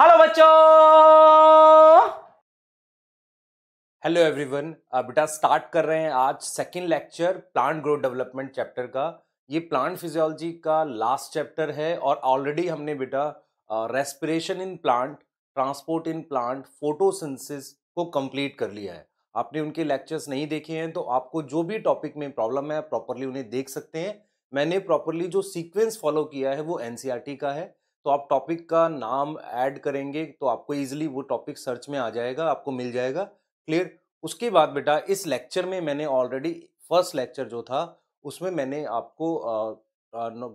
hello बच्चों hello everyone बेटा start कर रहे हैं आज second lecture plant growth development chapter का ये प्लांट फिजियोलॉजी का लास्ट चैप्टर है और ऑलरेडी हमने बेटा respiration in plant transport in plant photosynthesis को कंप्लीट कर लिया है आपने उनके लेक्चर्स नहीं देखे हैं तो आपको जो भी टॉपिक में प्रॉब्लम है प्रॉपरली उन्हें देख सकते हैं मैंने प्रॉपरली जो सीक्वेंस फॉलो किया है वो एनसीईआरटी e का है तो आप टॉपिक का नाम ऐड करेंगे तो आपको ईजिली वो टॉपिक सर्च में आ जाएगा आपको मिल जाएगा क्लियर उसके बाद बेटा इस लेक्चर में मैंने ऑलरेडी फर्स्ट लेक्चर जो था उसमें मैंने आपको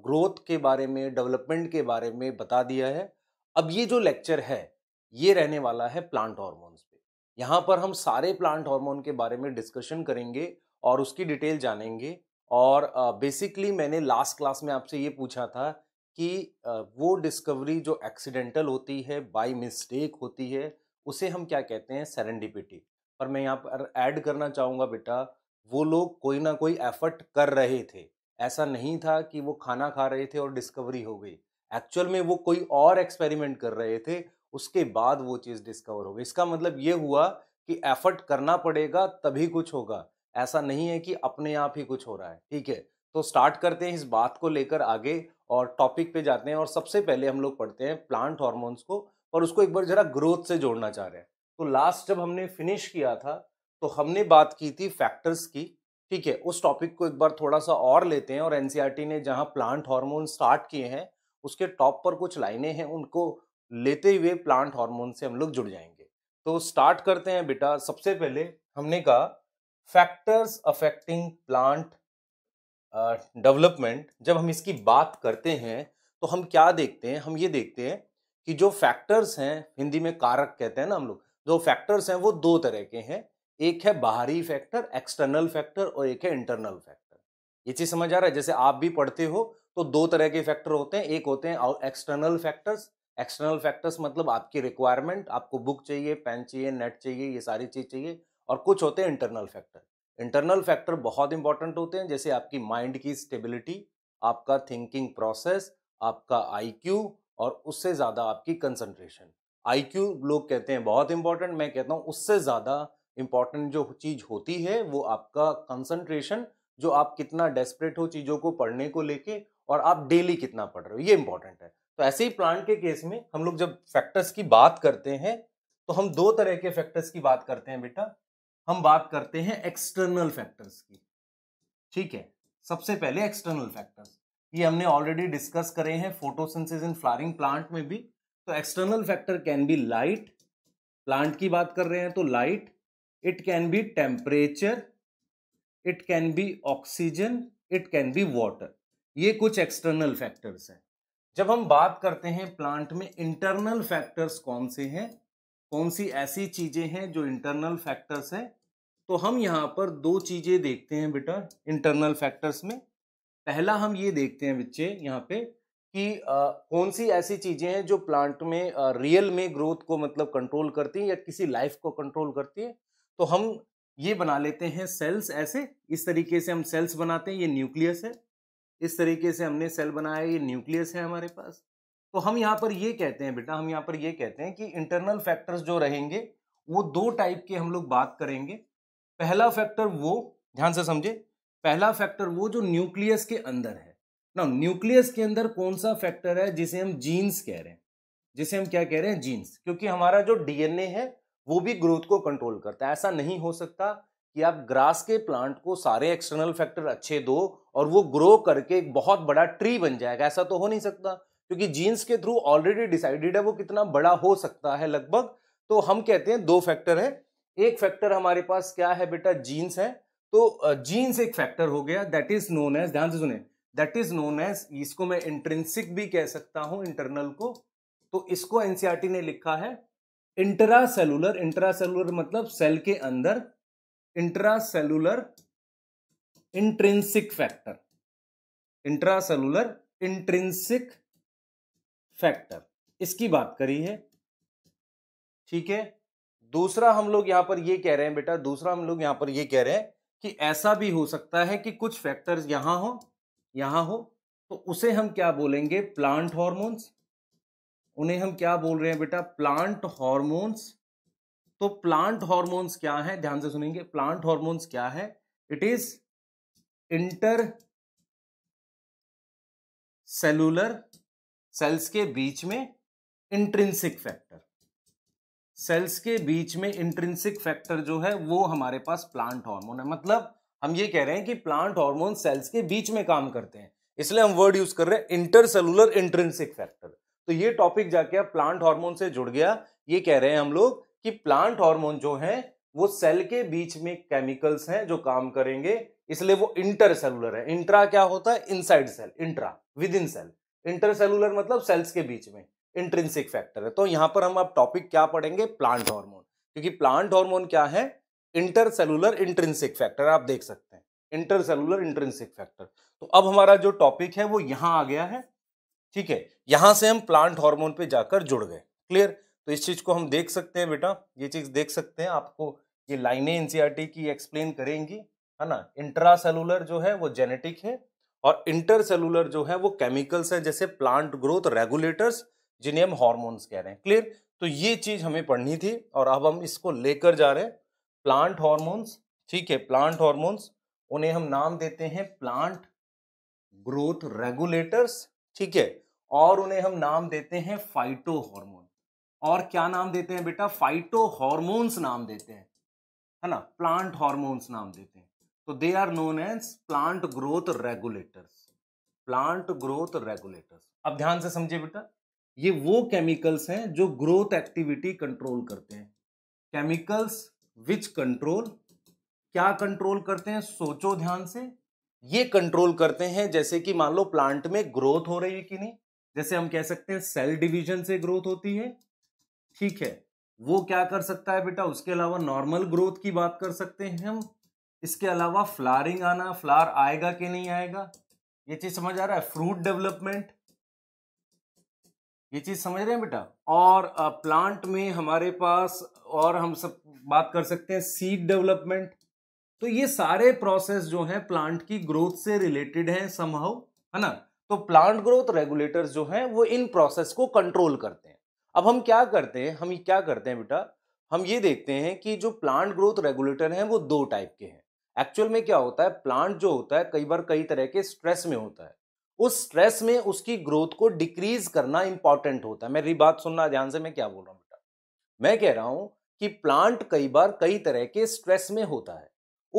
ग्रोथ के बारे में डेवलपमेंट के बारे में बता दिया है अब ये जो लेक्चर है ये रहने वाला है प्लांट हॉर्मोन्स पे यहाँ पर हम सारे प्लांट हॉर्मोन के बारे में डिस्कशन करेंगे और उसकी डिटेल जानेंगे और बेसिकली मैंने लास्ट क्लास में आपसे ये पूछा था कि वो डिस्कवरी जो एक्सीडेंटल होती है बाई मिस्टेक होती है उसे हम क्या कहते हैं सरेंडिपिटी पर मैं यहाँ पर ऐड करना चाहूँगा बेटा वो लोग कोई ना कोई एफर्ट कर रहे थे ऐसा नहीं था कि वो खाना खा रहे थे और डिस्कवरी हो गई एक्चुअल में वो कोई और एक्सपेरिमेंट कर रहे थे उसके बाद वो चीज़ डिस्कवर हो गई इसका मतलब ये हुआ कि एफर्ट करना पड़ेगा तभी कुछ होगा ऐसा नहीं है कि अपने आप ही कुछ हो रहा है ठीक है तो स्टार्ट करते हैं इस बात को लेकर आगे और टॉपिक पे जाते हैं और सबसे पहले हम लोग पढ़ते हैं प्लांट हॉर्मोन्स को और उसको एक बार जरा ग्रोथ से जोड़ना चाह रहे हैं तो लास्ट जब हमने फिनिश किया था तो हमने बात की थी फैक्टर्स की ठीक है उस टॉपिक को एक बार थोड़ा सा और लेते हैं और एन e ने जहाँ प्लांट हॉर्मोन स्टार्ट किए हैं उसके टॉप पर कुछ लाइनें हैं उनको लेते हुए प्लांट हॉर्मोन से हम लोग जुड़ जाएंगे तो स्टार्ट करते हैं बेटा सबसे पहले हमने कहा फैक्टर्स अफेक्टिंग प्लांट डेवलपमेंट जब हम इसकी बात करते हैं तो हम क्या देखते हैं हम ये देखते हैं कि जो फैक्टर्स हैं हिंदी में कारक कहते हैं ना हम लोग जो फैक्टर्स हैं वो दो तरह के हैं एक है बाहरी फैक्टर एक्सटर्नल फैक्टर और एक है इंटरनल फैक्टर ये चीज़ समझ आ रहा है जैसे आप भी पढ़ते हो तो दो तरह के फैक्टर होते हैं एक होते हैं एक्सटर्नल फैक्टर्स एक्सटर्नल फैक्टर्स मतलब आपकी रिक्वायरमेंट आपको बुक चाहिए पेन चाहिए नेट चाहिए ये सारी चीज़ चाहिए और कुछ होते हैं इंटरनल फैक्टर इंटरनल फैक्टर बहुत इंपॉर्टेंट होते हैं जैसे आपकी माइंड की स्टेबिलिटी आपका थिंकिंग प्रोसेस आपका आईक्यू और उससे ज़्यादा आपकी कंसंट्रेशन आईक्यू लोग कहते हैं बहुत इंपॉर्टेंट मैं कहता हूँ उससे ज़्यादा इंपॉर्टेंट जो चीज़ होती है वो आपका कंसंट्रेशन जो आप कितना डेस्परेट हो चीज़ों को पढ़ने को लेके और आप डेली कितना पढ़ रहे हो ये इंपॉर्टेंट है तो ऐसे ही प्लांट के केस में हम लोग जब फैक्टर्स की बात करते हैं तो हम दो तरह के फैक्टर्स की बात करते हैं बेटा हम बात करते हैं एक्सटर्नल फैक्टर्स की ठीक है सबसे पहले एक्सटर्नल फैक्टर्स ये हमने ऑलरेडी डिस्कस करे हैं फोटोसिंथेसिस इन फ्लावरिंग प्लांट में भी तो external factor can be light plant की बात कर रहे हैं तो light it can be temperature it can be oxygen it can be water ये कुछ एक्सटर्नल फैक्टर्स हैं जब हम बात करते हैं प्लांट में इंटरनल फैक्टर्स कौन से हैं कौन सी ऐसी चीजें हैं जो इंटरनल फैक्टर्स हैं तो हम यहाँ पर दो चीज़ें देखते हैं बेटा इंटरनल फैक्टर्स में पहला हम ये देखते हैं बच्चे यहाँ पे कि आ, कौन सी ऐसी चीज़ें हैं जो प्लांट में आ, रियल में ग्रोथ को मतलब कंट्रोल करती हैं या किसी लाइफ को कंट्रोल करती है तो हम ये बना लेते हैं सेल्स ऐसे इस तरीके से हम सेल्स बनाते हैं ये न्यूक्लियस है इस तरीके से हमने सेल बनाया ये न्यूक्लियस है हमारे पास तो हम यहाँ पर ये कहते हैं बेटा हम यहाँ पर ये कहते हैं कि इंटरनल फैक्टर्स जो रहेंगे वो दो टाइप के हम लोग बात करेंगे पहला फैक्टर वो ध्यान से समझे पहला फैक्टर वो जो न्यूक्लियस के अंदर है ना न्यूक्लियस के अंदर कौन सा फैक्टर है जिसे हम जीन्स कह रहे हैं जिसे हम क्या कह रहे हैं जीन्स क्योंकि हमारा जो डीएनए है वो भी ग्रोथ को कंट्रोल करता है ऐसा नहीं हो सकता कि आप ग्रास के प्लांट को सारे एक्सटर्नल फैक्टर अच्छे दो और वो ग्रो करके एक बहुत बड़ा ट्री बन जाएगा ऐसा तो हो नहीं सकता क्योंकि जीन्स के थ्रू ऑलरेडी डिसाइडेड है वो कितना बड़ा हो सकता है लगभग तो हम कहते हैं दो फैक्टर हैं एक फैक्टर हमारे पास क्या है बेटा जीन्स है तो जीन्स एक फैक्टर हो गया दैट इज नोन एज ध्यान से सुने दैट इज नोन एज इसको मैं इंट्रेंसिक भी कह सकता हूं इंटरनल को तो इसको एनसीआरटी e ने लिखा है इंटरा सेलुलर इंटरा सेलुलर मतलब सेल के अंदर intra cellular intrinsic factor intra cellular intrinsic factor इसकी बात करी है ठीक है दूसरा हम लोग यहाँ पर ये कह रहे हैं बेटा दूसरा हम लोग यहाँ पर ये कह रहे हैं कि ऐसा भी हो सकता है कि कुछ फैक्टर्स यहाँ हो यहाँ हो तो उसे हम क्या बोलेंगे प्लांट हॉर्मोन्स उन्हें हम क्या बोल रहे हैं बेटा प्लांट हॉर्मोन्स तो प्लांट हॉर्मोन्स क्या है ध्यान से सुनेंगे प्लांट हॉर्मोन्स क्या है it is inter cellular cells के बीच में इंट्रिंसिक फैक्टर सेल्स के बीच में इंट्रेंसिक फैक्टर जो है वो हमारे पास प्लांट हार्मोन है मतलब हम ये कह रहे हैं कि प्लांट हार्मोन सेल्स के बीच में काम करते हैं इसलिए हम वर्ड यूज कर रहे हैं इंटरसेलुलर इंट्रेंसिक फैक्टर तो ये टॉपिक जाके अब प्लांट हार्मोन से जुड़ गया ये कह रहे हैं हम लोग कि प्लांट हार्मोन जो है वो सेल के बीच में केमिकल्स हैं जो काम करेंगे इसलिए वो इंटरसेलुलर है इंट्रा क्या होता है inside cell intra within cell intercellular मतलब सेल्स के बीच में इंट्रेंसिक फैक्टर है तो यहां पर हम अब टॉपिक क्या पढ़ेंगे प्लांट हार्मोन क्योंकि प्लांट हार्मोन क्या है इंटरसेलुलर इंट्रेंसिक फैक्टर आप देख सकते हैं इंटरसेलुलर इंट्रेंसिक फैक्टर तो अब हमारा जो टॉपिक है वो यहां आ गया है ठीक है यहां से हम प्लांट हार्मोन पे जाकर जुड़ गए क्लियर तो इस चीज को हम देख सकते हैं बेटा ये चीज देख सकते हैं आपको ये लाइनें एनसीईआरटी की एक्सप्लेन करेंगी है ना इंट्रासेलुलर जो है वो जेनेटिक है और इंटरसेलुलर जो है वो केमिकल्स है जैसे प्लांट ग्रोथ रेगुलेटर्स जिन्हें हम हॉर्मोन्स कह रहे हैं क्लियर तो ये चीज हमें पढ़नी थी और अब हम इसको लेकर जा रहे हैं प्लांट हॉर्मोन्स ठीक है प्लांट हॉर्मोन्स उन्हें हम नाम देते हैं प्लांट ग्रोथ रेगुलेटर्स ठीक है और उन्हें हम नाम देते हैं फाइटो हॉर्मोन और क्या नाम देते हैं बेटा फाइटो हॉर्मोन्स नाम देते हैं है ना प्लांट हॉर्मोन्स नाम देते हैं तो they are known as plant growth regulators plant growth regulators अब ध्यान से समझे बेटा ये वो केमिकल्स हैं जो ग्रोथ एक्टिविटी कंट्रोल करते हैं केमिकल्स विच कंट्रोल क्या कंट्रोल करते हैं सोचो ध्यान से ये कंट्रोल करते हैं जैसे कि मान लो प्लांट में ग्रोथ हो रही है कि नहीं जैसे हम कह सकते हैं सेल डिवीजन से ग्रोथ होती है ठीक है वो क्या कर सकता है बेटा उसके अलावा नॉर्मल ग्रोथ की बात कर सकते हैं हम इसके अलावा फ्लारिंग आना फ्लार आएगा कि नहीं आएगा ये चीज समझ आ रहा है फ्रूट डेवलपमेंट ये चीज़ समझ रहे हैं बेटा और प्लांट में हमारे पास और हम सब बात कर सकते हैं सीड डेवलपमेंट तो ये सारे प्रोसेस जो है प्लांट की ग्रोथ से रिलेटेड है समहाउ है ना तो प्लांट ग्रोथ रेगुलेटर्स जो हैं वो इन प्रोसेस को कंट्रोल करते हैं अब हम क्या करते हैं हम क्या करते हैं बेटा हम ये देखते हैं कि जो प्लांट ग्रोथ रेगुलेटर हैं वो दो टाइप के हैं एक्चुअल में क्या होता है प्लांट जो होता है कई बार कई तरह के स्ट्रेस में होता है उस स्ट्रेस में उसकी ग्रोथ को डिक्रीज करना इंपॉर्टेंट होता है मेरी बात सुनना ध्यान से मैं क्या बोल रहा हूँ बेटा मैं कह रहा हूं कि प्लांट कई बार कई तरह के स्ट्रेस में होता है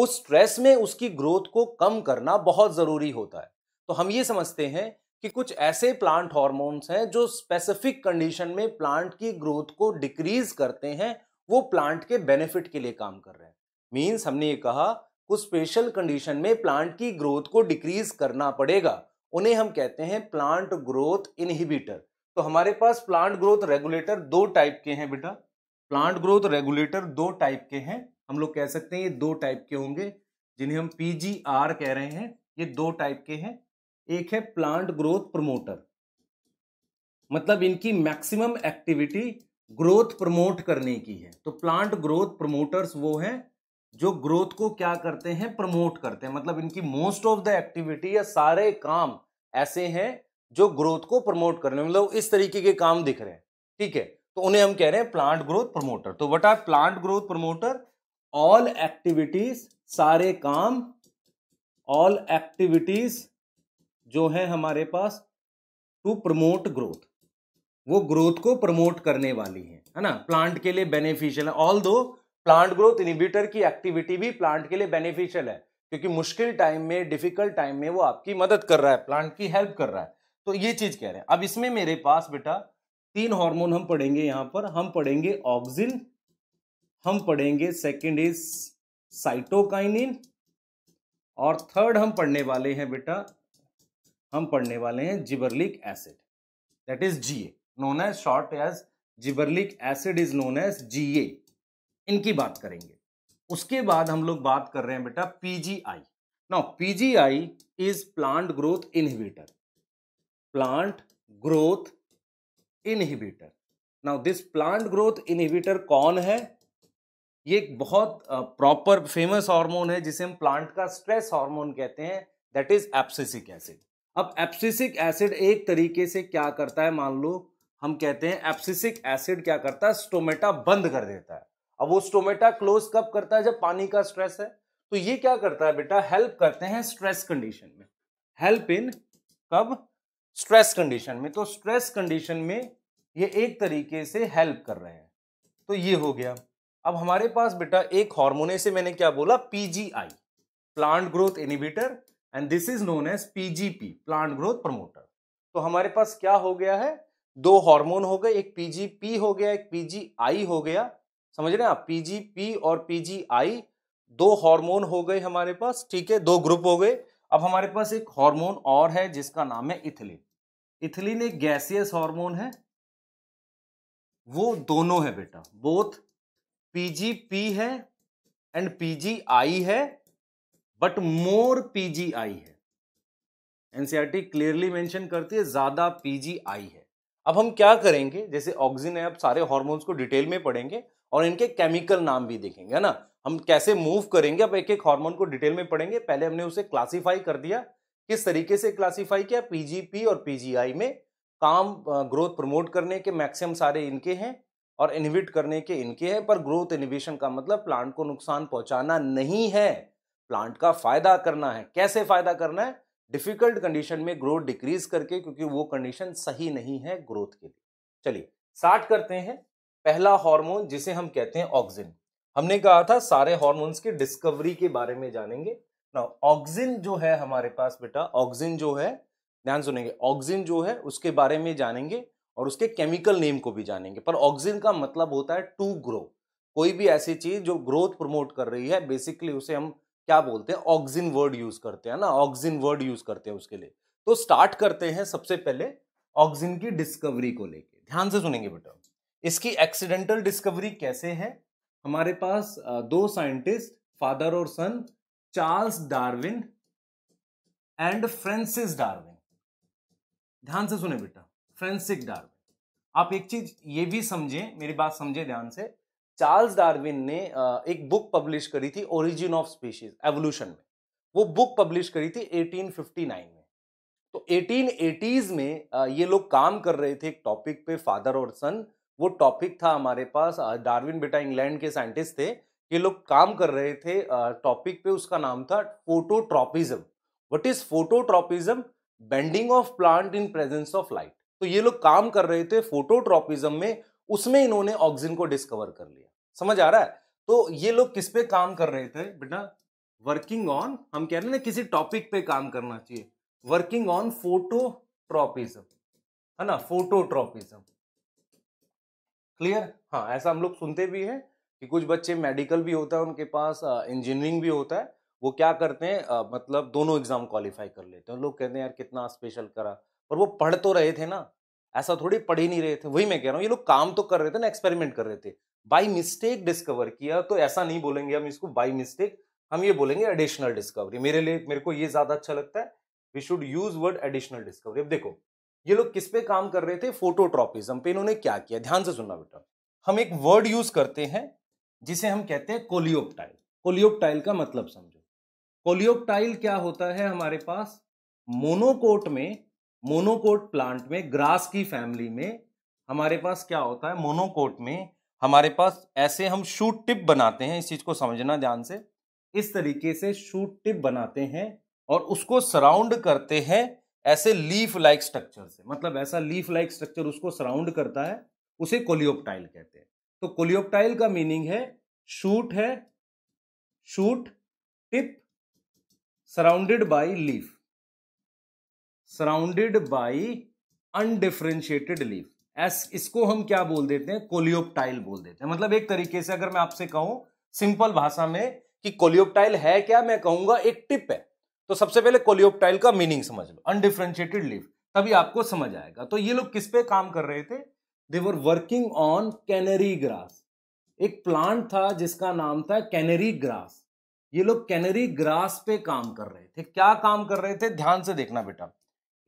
उस स्ट्रेस में उसकी ग्रोथ को कम करना बहुत जरूरी होता है तो हम ये समझते हैं कि कुछ ऐसे प्लांट हॉर्मोन्स हैं जो स्पेसिफिक कंडीशन में प्लांट की ग्रोथ को डिक्रीज करते हैं वो प्लांट के बेनिफिट के लिए काम कर रहे हैं मीन्स हमने ये कहा कुछ स्पेशल कंडीशन में प्लांट की ग्रोथ को डिक्रीज करना पड़ेगा उन्हें हम कहते हैं प्लांट ग्रोथ इनहिबिटर तो हमारे पास प्लांट ग्रोथ रेगुलेटर दो टाइप के हैं बेटा प्लांट ग्रोथ रेगुलेटर दो टाइप के हैं हम लोग कह सकते हैं ये दो टाइप के होंगे जिन्हें हम पी कह रहे हैं ये दो टाइप के हैं एक है प्लांट ग्रोथ प्रमोटर मतलब इनकी मैक्सिमम एक्टिविटी ग्रोथ प्रमोट करने की है तो प्लांट ग्रोथ प्रमोटर्स वो हैं जो ग्रोथ को क्या करते हैं प्रमोट करते हैं मतलब इनकी मोस्ट ऑफ द एक्टिविटी या सारे काम ऐसे हैं जो ग्रोथ को प्रमोट कर हैं मतलब इस तरीके के काम दिख रहे हैं ठीक है तो उन्हें हम कह रहे हैं प्लांट ग्रोथ प्रमोटर तो what are plant growth promoter all activities सारे काम ऑल एक्टिविटीज जो है हमारे पास टू प्रमोट ग्रोथ वो ग्रोथ को प्रमोट करने वाली है है ना प्लांट के लिए बेनिफिशियल है although plant growth inhibitor की एक्टिविटी भी प्लांट के लिए बेनिफिशियल है क्योंकि मुश्किल टाइम में डिफिकल्ट टाइम में वो आपकी मदद कर रहा है प्लांट की हेल्प कर रहा है तो ये चीज कह रहे हैं अब इसमें मेरे पास बेटा तीन हार्मोन हम पढ़ेंगे यहां पर हम पढ़ेंगे ऑक्सिन हम पढ़ेंगे सेकेंड इज साइटोकाइनिन और थर्ड हम पढ़ने वाले हैं बेटा हम पढ़ने वाले हैं gibberellic acid that is GA known as short as gibberellic acid is known as GA इनकी बात करेंगे उसके बाद हम लोग बात कर रहे हैं बेटा PGI now PGI is plant growth inhibitor plant growth inhibitor now this plant growth inhibitor कौन है ये एक बहुत प्रॉपर फेमस हार्मोन है जिसे हम प्लांट का स्ट्रेस हार्मोन कहते हैं दैट इज एप्सिसिक एसिड अब एप्सिसिक एसिड एक तरीके से क्या करता है मान लो हम कहते हैं एप्सिसिक एसिड क्या करता है स्टोमेटा बंद कर देता है अब वो स्टोमेटा क्लोज कब करता है जब पानी का स्ट्रेस है तो ये क्या करता है बेटा हेल्प करते हैं स्ट्रेस कंडीशन में हेल्प इन कब स्ट्रेस कंडीशन में तो स्ट्रेस कंडीशन में ये एक तरीके से हेल्प कर रहे हैं तो ये हो गया अब हमारे पास बेटा एक हॉर्मोने से मैंने क्या बोला PGI plant growth inhibitor and this is known as PGP plant growth promoter तो हमारे पास क्या हो गया है दो हार्मोन हो गए एक पीजीपी हो गया एक पीजीआई हो गया समझ रहे हैं आप पीजीपी और पीजीआई दो हार्मोन हो गए हमारे पास ठीक है दो ग्रुप हो गए अब हमारे पास एक हार्मोन और है जिसका नाम है इथिलीन इथिलीन एक गैसियस हार्मोन है वो दोनों है बेटा बोथ पीजीपी है एंड पीजीआई है बट मोर पीजीआई है एनसीईआरटी क्लियरली मेंशन करती है ज्यादा पीजीआई है अब हम क्या करेंगे जैसे ऑक्सीजन है अब सारे हॉर्मोन्स को डिटेल में पढ़ेंगे और इनके केमिकल नाम भी देखेंगे है ना हम कैसे मूव करेंगे अब एक एक हार्मोन को डिटेल में पढ़ेंगे पहले हमने उसे क्लासिफाई कर दिया किस तरीके से क्लासिफाई किया पीजीपी और पीजीआई में काम ग्रोथ प्रमोट करने के मैक्सिमम सारे इनके हैं और इनहिबिट करने के इनके हैं पर ग्रोथ इनिबिशन का मतलब प्लांट को नुकसान पहुंचाना नहीं है प्लांट का फायदा करना है कैसे फायदा करना है डिफिकल्ट कंडीशन में ग्रोथ डिक्रीज करके क्योंकि वो कंडीशन सही नहीं है ग्रोथ के लिए चलिए स्टार्ट करते हैं पहला हार्मोन जिसे हम कहते हैं ऑक्सिन हमने कहा था सारे हॉर्मोन्स की डिस्कवरी के बारे में जानेंगे ना ऑक्सिन जो है हमारे पास बेटा ऑक्सिन जो है ध्यान सुनेंगे ऑक्सिन जो है उसके बारे में जानेंगे और उसके केमिकल नेम को भी जानेंगे पर ऑक्सिन का मतलब होता है टू ग्रो कोई भी ऐसी चीज जो ग्रोथ प्रमोट कर रही है बेसिकली उसे हम क्या बोलते हैं ऑक्सिन वर्ड यूज करते हैं ना ऑक्सिन वर्ड यूज करते हैं उसके लिए तो स्टार्ट करते हैं सबसे पहले ऑक्सिन की डिस्कवरी को लेके ध्यान से सुनेंगे बेटा इसकी एक्सीडेंटल डिस्कवरी कैसे है हमारे पास दो साइंटिस्ट फादर और son Charles Darwin and Francis Darwin ध्यान से सुने बेटा फ्रेंसिक डार्विन आप एक चीज ये भी समझें मेरी बात समझे ध्यान से चार्ल्स डार्विन ने एक बुक पब्लिश करी थी ओरिजिन ऑफ स्पीशीज एवोल्यूशन में वो बुक पब्लिश करी थी 1859 में तो 1880s में ये लोग काम कर रहे थे एक टॉपिक पे फादर और सन वो टॉपिक था हमारे पास डार्विन बेटा इंग्लैंड के साइंटिस्ट थे ये लोग काम कर रहे थे टॉपिक पे उसका नाम था phototropism what is phototropism bending of plant in presence of light तो ये लोग काम कर रहे थे फोटोट्रॉपिज्म में उसमें इन्होंने ऑक्सीजन को डिस्कवर कर लिया समझ आ रहा है तो ये लोग किस पे काम कर रहे थे बेटा वर्किंग ऑन हम कह रहे हैं ना किसी टॉपिक पे काम करना चाहिए वर्किंग ऑन फोटोट्रॉपिज्म है ना फोटोट्रॉपिज्म क्लियर हाँ ऐसा हम लोग सुनते भी हैं कि कुछ बच्चे मेडिकल भी होता है उनके पास इंजीनियरिंग भी होता है वो क्या करते हैं आ, मतलब दोनों एग्जाम क्वालिफाई कर लेते हैं लोग कहते हैं यार कितना स्पेशल करा पर वो पढ़ तो रहे थे ना ऐसा थोड़ी पढ़ ही नहीं रहे थे वही मैं कह रहा हूँ ये लोग काम तो कर रहे थे ना एक्सपेरिमेंट कर रहे थे बाई मिस्टेक डिस्कवर किया तो ऐसा नहीं बोलेंगे हम इसको बाई मिस्टेक हम ये बोलेंगे एडिशनल डिस्कवरी मेरे लिए मेरे को ये ज़्यादा अच्छा लगता है we should use word additional discovery अब देखो ये लोग किस पे काम कर रहे थे फोटोट्रॉपिज्म पे इन्होंने क्या किया ध्यान से सुनना बेटा हम एक वर्ड यूज करते हैं जिसे हम कहते हैं कोलियोप्टाइल कोलियोप्टाइल का मतलब समझो कोलियोप्टाइल क्या होता है हमारे पास मोनोकोट में मोनोकोट प्लांट में ग्रास की फैमिली में हमारे पास क्या होता है मोनोकोट में हमारे पास ऐसे हम शूट टिप बनाते हैं इस चीज को समझना ध्यान से इस तरीके से शूट टिप बनाते हैं और उसको सराउंड करते हैं ऐसे लीफ लाइक स्ट्रक्चर से मतलब ऐसा लीफ लाइक स्ट्रक्चर उसको सराउंड करता है उसे कोलियोप्टाइल कहते हैं तो कोलियोप्टाइल का मीनिंग है शूट है shoot tip surrounded by leaf surrounded by undifferentiated leafs इसको हम क्या बोल देते हैं कोलियोप्टाइल बोल देते हैं मतलब एक तरीके से अगर मैं आपसे कहूं सिंपल भाषा में कि कोलियोप्टाइल है क्या मैं कहूंगा एक टिप है तो सबसे पहले कोलियोप्टाइल का मीनिंग समझ लो अनडिफ्रेंशिएटेड लीफ तभी आपको समझ आएगा तो ये लोग किस पे काम कर रहे थे देवर वर्किंग ऑन कैनरी ग्रास एक प्लांट था जिसका नाम था कैनरी ग्रास ये लोग कैनरी ग्रास पे काम कर रहे थे क्या काम कर रहे थे ध्यान से देखना बेटा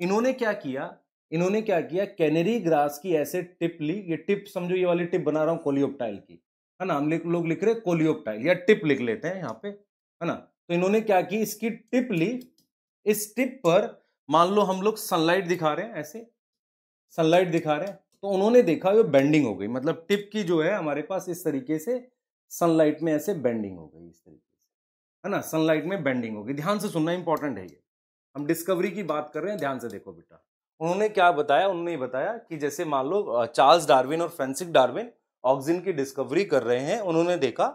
इन्होंने क्या किया इन्होंने क्या किया कैनरी ग्रास की ऐसे टिप ली ये टिप समझो ये वाली टिप बना रहा हूँ कोलियोप्टाइल की है ना हम लोग लिख रहे कोलियोप्टाइल या टिप लिख लेते हैं यहाँ पे है ना तो इन्होंने क्या की इसकी टिप ली इस टिप पर मान लो हम लोग सनलाइट दिखा रहे हैं ऐसे सनलाइट दिखा रहे हैं तो उन्होंने देखा ये बेंडिंग हो गई मतलब टिप की जो है हमारे पास इस तरीके से सनलाइट में ऐसे बेंडिंग हो गई इस तरीके से है ना सनलाइट में बेंडिंग हो गई ध्यान से सुनना इंपॉर्टेंट है ये हम डिस्कवरी की बात कर रहे हैं ध्यान से देखो बेटा उन्होंने क्या बताया उन्होंने बताया कि जैसे मान लो चार्ल्स डार्विन और फ्रेंसिक डार्विन ऑक्सीजन की डिस्कवरी कर रहे हैं उन्होंने देखा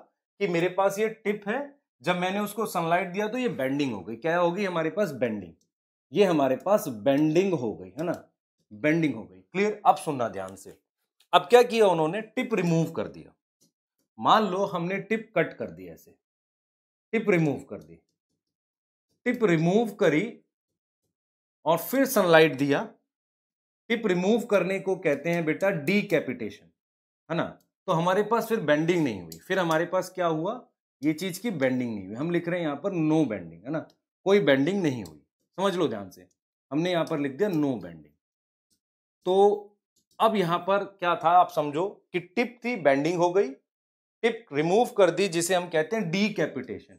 कि मेरे पास ये टिप है जब मैंने उसको सनलाइट दिया तो ये बेंडिंग हो गई क्या होगी हमारे पास बेंडिंग ये हमारे पास बेंडिंग हो गई है ना बेंडिंग हो गई क्लियर अब सुनना ध्यान से अब क्या किया उन्होंने टिप रिमूव कर दिया मान लो हमने टिप कट कर दी ऐसे टिप रिमूव कर दी टिप रिमूव करी और फिर सनलाइट दिया टिप रिमूव करने को कहते हैं बेटा डी कैपिटेशन है ना तो हमारे पास फिर बेंडिंग नहीं हुई फिर हमारे पास क्या हुआ ये चीज़ की बेंडिंग नहीं हुई हम लिख रहे हैं यहाँ पर नो बेंडिंग है ना कोई बेंडिंग नहीं हुई समझ लो ध्यान से हमने यहाँ पर लिख दिया नो बेंडिंग तो अब यहाँ पर क्या था आप समझो कि टिप थी बेंडिंग हो गई टिप रिमूव कर दी जिसे हम कहते हैं डी कैपिटेशन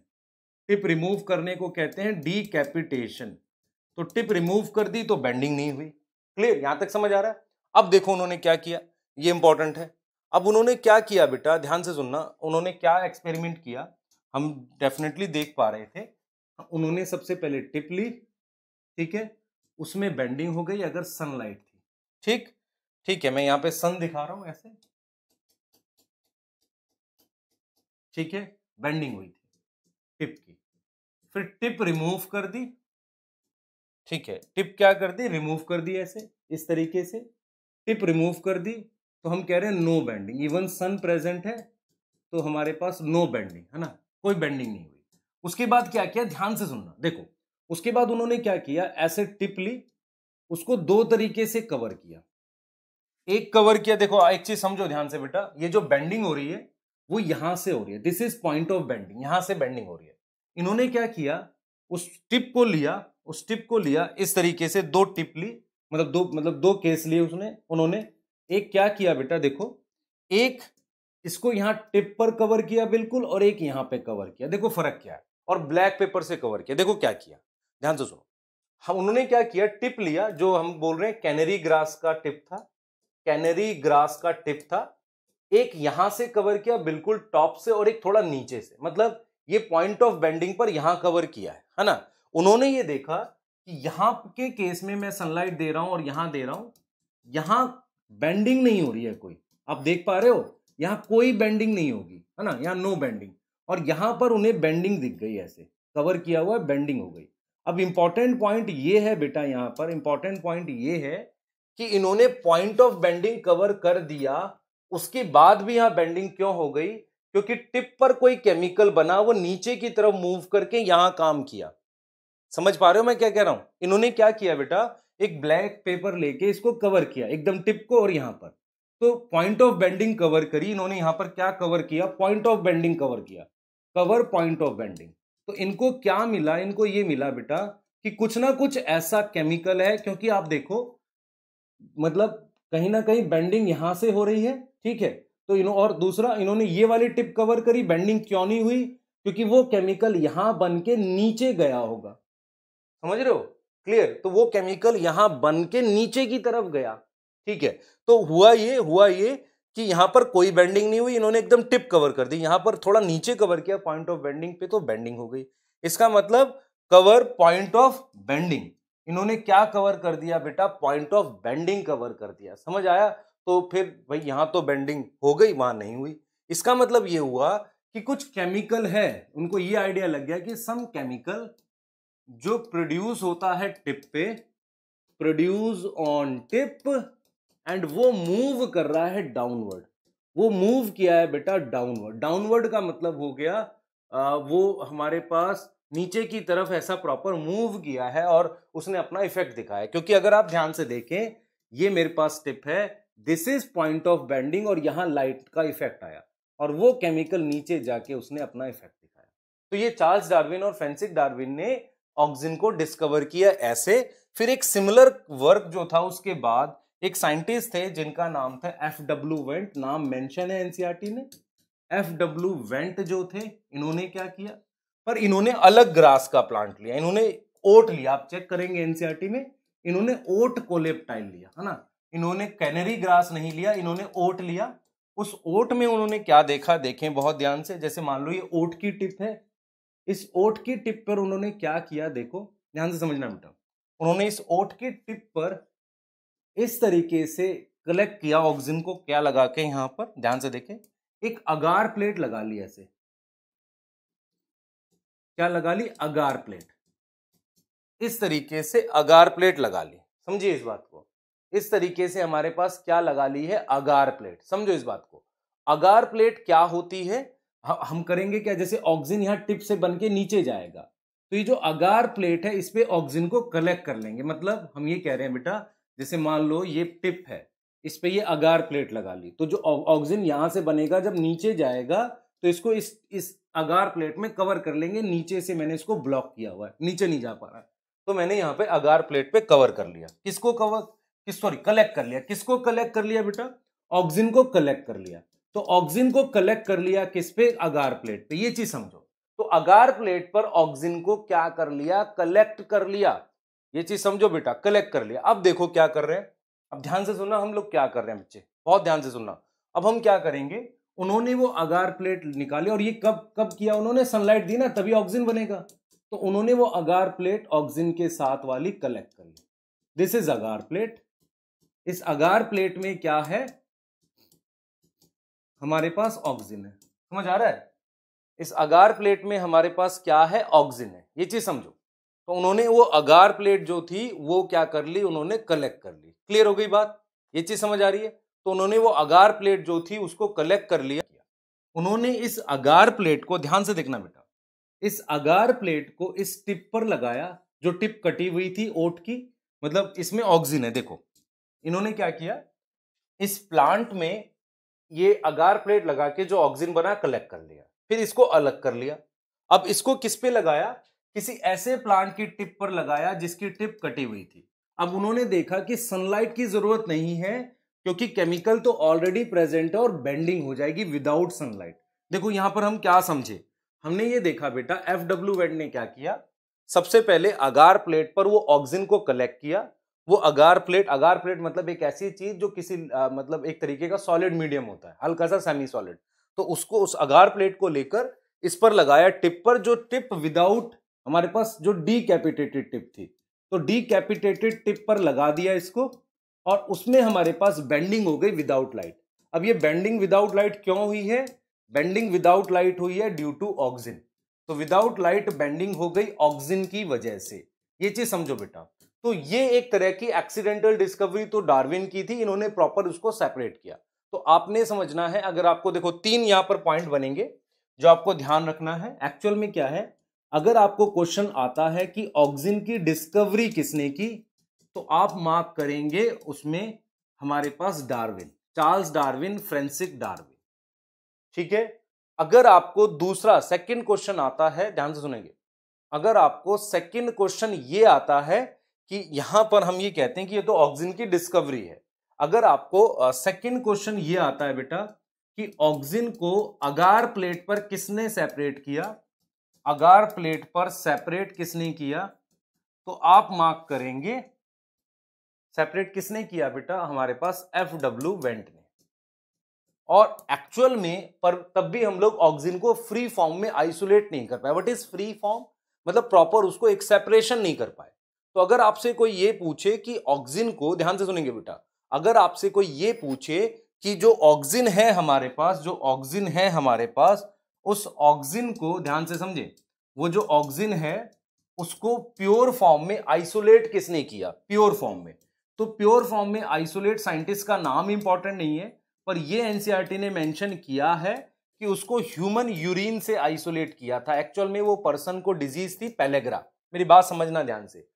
टिप रिमूव करने को कहते हैं डी कैपिटेशन तो टिप रिमूव कर दी तो बेंडिंग नहीं हुई क्लियर यहां तक समझ आ रहा है अब देखो उन्होंने क्या किया ये इंपॉर्टेंट है अब उन्होंने क्या किया बेटा ध्यान से सुनना उन्होंने क्या एक्सपेरिमेंट किया हम डेफिनेटली देख पा रहे थे उन्होंने सबसे पहले टिप ली ठीक है उसमें बेंडिंग हो गई अगर सनलाइट थी ठीक ठीक है मैं यहां पे सन दिखा रहा हूं ऐसे ठीक है बेंडिंग हुई थी टिप की फिर टिप रिमूव कर दी ठीक है टिप क्या कर दी रिमूव कर दी ऐसे इस तरीके से टिप रिमूव कर दी तो हम कह रहे हैं no bending even sun present है तो हमारे पास नो बेंडिंग है ना कोई बेंडिंग नहीं हुई उसके बाद क्या किया ध्यान से सुनना देखो उसके बाद उन्होंने क्या किया ऐसे टिप ली उसको दो तरीके से कवर किया एक कवर किया देखो एक चीज समझो ध्यान से बेटा ये जो बेंडिंग हो रही है वो यहां से हो रही है this is point of bending यहां से बेंडिंग हो रही है इन्होंने क्या किया उस टिप को लिया उस टिप को लिया इस तरीके से दो टिप ली मतलब दो मतलब दो केस लिए उसने उन्होंने एक क्या किया बेटा देखो एक इसको यहां टिप पर कवर किया बिल्कुल और एक यहां पे कवर किया देखो फर्क क्या है और ब्लैक पेपर से कवर किया देखो क्या किया ध्यान से सुनो हम उन्होंने क्या किया टिप लिया जो हम बोल रहे हैं कैनरी ग्रास का टिप था कैनरी ग्रास का टिप था एक यहां से कवर किया बिल्कुल टॉप से और एक थोड़ा नीचे से मतलब ये पॉइंट ऑफ बेंडिंग पर यहां कवर किया है है ना उन्होंने ये देखा कि यहां के केस में मैं सनलाइट दे रहा हूं और यहां दे रहा हूं यहां बेंडिंग नहीं हो रही है कोई आप देख पा रहे हो यहाँ कोई बेंडिंग नहीं होगी है ना यहाँ नो बेंडिंग और यहाँ पर उन्हें बेंडिंग दिख गई ऐसे कवर किया हुआ है बेंडिंग हो गई अब इंपॉर्टेंट पॉइंट ये है बेटा यहाँ पर इंपॉर्टेंट पॉइंट ये है कि इन्होंने पॉइंट ऑफ बेंडिंग कवर कर दिया उसके बाद भी यहाँ बेंडिंग क्यों हो गई क्योंकि टिप पर कोई केमिकल बना वो नीचे की तरफ मूव करके यहाँ काम किया समझ पा रहे हो मैं क्या कह रहा हूं इन्होंने क्या किया बेटा एक ब्लैक पेपर लेके इसको कवर किया एकदम टिप को और यहाँ पर तो पॉइंट ऑफ बेंडिंग कवर करी इन्होंने यहाँ पर क्या कवर किया पॉइंट ऑफ बेंडिंग कवर किया कवर पॉइंट ऑफ बेंडिंग तो इनको क्या मिला इनको ये मिला बेटा कि कुछ ना कुछ ऐसा केमिकल है क्योंकि आप देखो मतलब कहीं ना कहीं बेंडिंग यहां से हो रही है ठीक है तो इन और दूसरा इन्होंने ये वाली टिप कवर करी बेंडिंग क्यों नहीं हुई क्योंकि वो केमिकल यहां बन के नीचे गया होगा समझ रहे हो क्लियर तो वो केमिकल यहां बन के नीचे की तरफ गया ठीक है तो हुआ ये हुआ ये कि यहां पर कोई बेंडिंग नहीं हुई इन्होंने एकदम टिप कवर कर दी यहां पर थोड़ा नीचे कवर किया पॉइंट ऑफ बेंडिंग पे तो बेंडिंग हो गई इसका मतलब कवर पॉइंट ऑफ बेंडिंग इन्होंने क्या कवर कर दिया बेटा पॉइंट ऑफ बेंडिंग कवर कर दिया समझ आया तो फिर भाई यहां तो बेंडिंग हो गई वहां नहीं हुई इसका मतलब ये हुआ कि कुछ केमिकल है उनको ये आइडिया लग गया कि सम केमिकल जो प्रोड्यूस होता है टिप पे प्रोड्यूस ऑन टिप एंड वो मूव कर रहा है डाउनवर्ड वो मूव किया है बेटा डाउनवर्ड डाउनवर्ड का मतलब हो गया आ, वो हमारे पास नीचे की तरफ ऐसा प्रॉपर मूव किया है और उसने अपना इफेक्ट दिखाया क्योंकि अगर आप ध्यान से देखें ये मेरे पास टिप है this is point of bending और यहाँ लाइट का इफेक्ट आया और वो केमिकल नीचे जाके उसने अपना इफेक्ट दिखाया तो ये चार्ल्स डार्विन और फेंसिक डार्विन ने ऑक्सीजन को डिस्कवर किया ऐसे फिर एक सिमिलर वर्क जो था उसके बाद एक साइंटिस्ट थे जिनका नाम था एफ डब्ल्यू वेंट नाम मेंशन है एनसीईआरटी ने एफ डब्ल्यू वेंट जो थे इन्होंने क्या किया पर इन्होंने अलग ग्रास का प्लांट लिया इन्होंने ओट लिया आप चेक करेंगे एनसीईआरटी e में इन्होंने ओट कोलेप्टाइल लिया है ना इन्होंने कैनरी ग्रास नहीं लिया इन्होंने ओट लिया उस ओट में उन्होंने क्या देखा देखें बहुत ध्यान से जैसे मान लो ये ओट की टिप है इस ओट की टिप पर उन्होंने क्या किया देखो ध्यान से समझना बेटा उन्होंने इस ओट की टिप पर इस तरीके से कलेक्ट किया ऑक्सीजन को क्या लगा के यहां पर ध्यान से देखें एक अगार प्लेट लगा ली ऐसे क्या लगा ली अगार प्लेट इस तरीके से अगार प्लेट लगा ली समझिए इस बात को इस तरीके से हमारे पास क्या लगा ली है अगार प्लेट समझो इस बात को अगार प्लेट क्या होती है हम करेंगे क्या जैसे ऑक्सीजन यहाँ टिप से बन के नीचे जाएगा तो ये जो अगार प्लेट है इस पर ऑक्सीजन को कलेक्ट कर लेंगे मतलब हम ये कह रहे हैं बेटा जैसे मान लो ये टिप है इस पर ये अगार प्लेट लगा ली तो जो ऑक्सीजन यहाँ से बनेगा जब नीचे जाएगा तो इसको इस इस अगार प्लेट में कवर कर लेंगे नीचे से मैंने इसको ब्लॉक किया हुआ है नीचे नहीं जा पा रहा तो मैंने यहाँ पे अगार प्लेट पे कवर कर लिया किसको कवर किस सॉरी कलेक्ट कर लिया किसको कलेक्ट कर लिया बेटा ऑक्सीजन को कलेक्ट कर लिया तो ऑक्सीजन को कलेक्ट कर लिया किस पे अगार प्लेट पे ये चीज समझो तो अगार प्लेट पर ऑक्सीजन को क्या कर लिया कलेक्ट कर लिया ये चीज समझो बेटा कलेक्ट कर लिया अब देखो क्या कर रहे हैं अब ध्यान से सुनना हम लोग क्या कर रहे हैं बच्चे बहुत ध्यान से सुनना अब हम क्या करेंगे उन्होंने वो अगार प्लेट निकाली और ये कब कब किया उन्होंने सनलाइट दी ना तभी ऑक्सीजन बनेगा तो उन्होंने वो अगार प्लेट ऑक्सीजन के साथ वाली कलेक्ट कर ली दिस इज अगार प्लेट इस अगार प्लेट में क्या है हमारे पास ऑक्सीजन है समझ आ रहा है इस अगार प्लेट में हमारे पास क्या है ऑक्सीजन है ये चीज समझो तो उन्होंने वो अगार प्लेट जो थी वो क्या कर ली उन्होंने कलेक्ट कर ली क्लियर हो गई बात ये चीज समझ आ रही है तो उन्होंने वो अगार प्लेट जो थी उसको कलेक्ट कर लिया उन्होंने इस अगार प्लेट को ध्यान से देखना बेटा इस अगार प्लेट को इस टिप पर लगाया जो टिप कटी हुई थी ओट की मतलब इसमें ऑक्सीजन है देखो इन्होंने क्या किया इस प्लांट में ये अगार प्लेट लगा के जो ऑक्सीजन बना कलेक्ट कर लिया फिर इसको अलग कर लिया अब इसको किस पे लगाया किसी ऐसे प्लांट की टिप पर लगाया जिसकी टिप कटी हुई थी अब उन्होंने देखा कि सनलाइट की जरूरत नहीं है क्योंकि केमिकल तो ऑलरेडी प्रेजेंट है और बेंडिंग हो जाएगी विदाउट सनलाइट देखो यहां पर हम क्या समझे हमने ये देखा बेटा एफ डब्ल्यू वेड ने क्या किया सबसे पहले अगार प्लेट पर वो ऑक्सीजन को कलेक्ट किया वो अगार प्लेट अगार प्लेट मतलब एक ऐसी चीज जो किसी आ, मतलब एक तरीके का सॉलिड मीडियम होता है हल्का सा सेमी सॉलिड तो उसको उस अगार प्लेट को लेकर इस पर लगाया टिप पर जो टिप विदाउट हमारे पास जो डी कैपिटेटेड टिप थी तो डी कैपिटेटेड टिप पर लगा दिया इसको और उसमें हमारे पास बेंडिंग हो गई विदाउट लाइट अब ये बेंडिंग विदाउट लाइट क्यों हुई है बेंडिंग विदाउट लाइट हुई है ड्यू टू ऑक्सिन तो विदाउट लाइट बेंडिंग हो गई ऑक्सिन की वजह से ये चीज समझो बेटा तो ये एक तरह की एक्सीडेंटल डिस्कवरी तो डार्विन की थी इन्होंने प्रॉपर उसको सेपरेट किया तो आपने समझना है अगर आपको देखो तीन यहाँ पर पॉइंट बनेंगे जो आपको ध्यान रखना है एक्चुअल में क्या है अगर आपको क्वेश्चन आता है कि ऑक्सीजन की डिस्कवरी किसने की तो आप मार्क करेंगे उसमें हमारे पास Darwin Charles Darwin Francis Darwin ठीक है अगर आपको दूसरा सेकंड क्वेश्चन आता है ध्यान से सुनेंगे अगर आपको सेकंड क्वेश्चन ये आता है कि यहां पर हम ये कहते हैं कि ये तो ऑक्सीजन की डिस्कवरी है अगर आपको सेकंड क्वेश्चन ये आता है बेटा कि ऑक्सीजन को अगार प्लेट पर किसने सेपरेट किया अगार प्लेट पर सेपरेट किसने किया तो आप मार्क करेंगे सेपरेट किसने किया बेटा हमारे पास एफ डब्ल्यू वेंट ने और एक्चुअल में पर तब भी हम लोग ऑक्सीजन को फ्री फॉर्म में आइसोलेट नहीं कर पाए वट इज फ्री फॉर्म मतलब प्रॉपर उसको एक सेपरेशन नहीं कर पाए तो अगर आपसे कोई ये पूछे कि ऑक्सिन को ध्यान से सुनेंगे बेटा अगर आपसे कोई ये पूछे कि जो ऑक्सिन है हमारे पास जो ऑक्सिन है हमारे पास उस ऑक्सिन को ध्यान से समझे वो जो ऑक्सिन है उसको प्योर फॉर्म में आइसोलेट किसने किया प्योर फॉर्म में तो प्योर फॉर्म में आइसोलेट साइंटिस्ट का नाम इंपॉर्टेंट नहीं है पर यह एनसीईआरटी ने मेंशन किया है कि उसको ह्यूमन यूरिन से आइसोलेट किया था एक्चुअल में वो पर्सन को डिजीज थी पेलेग्रा मेरी बात समझना ध्यान से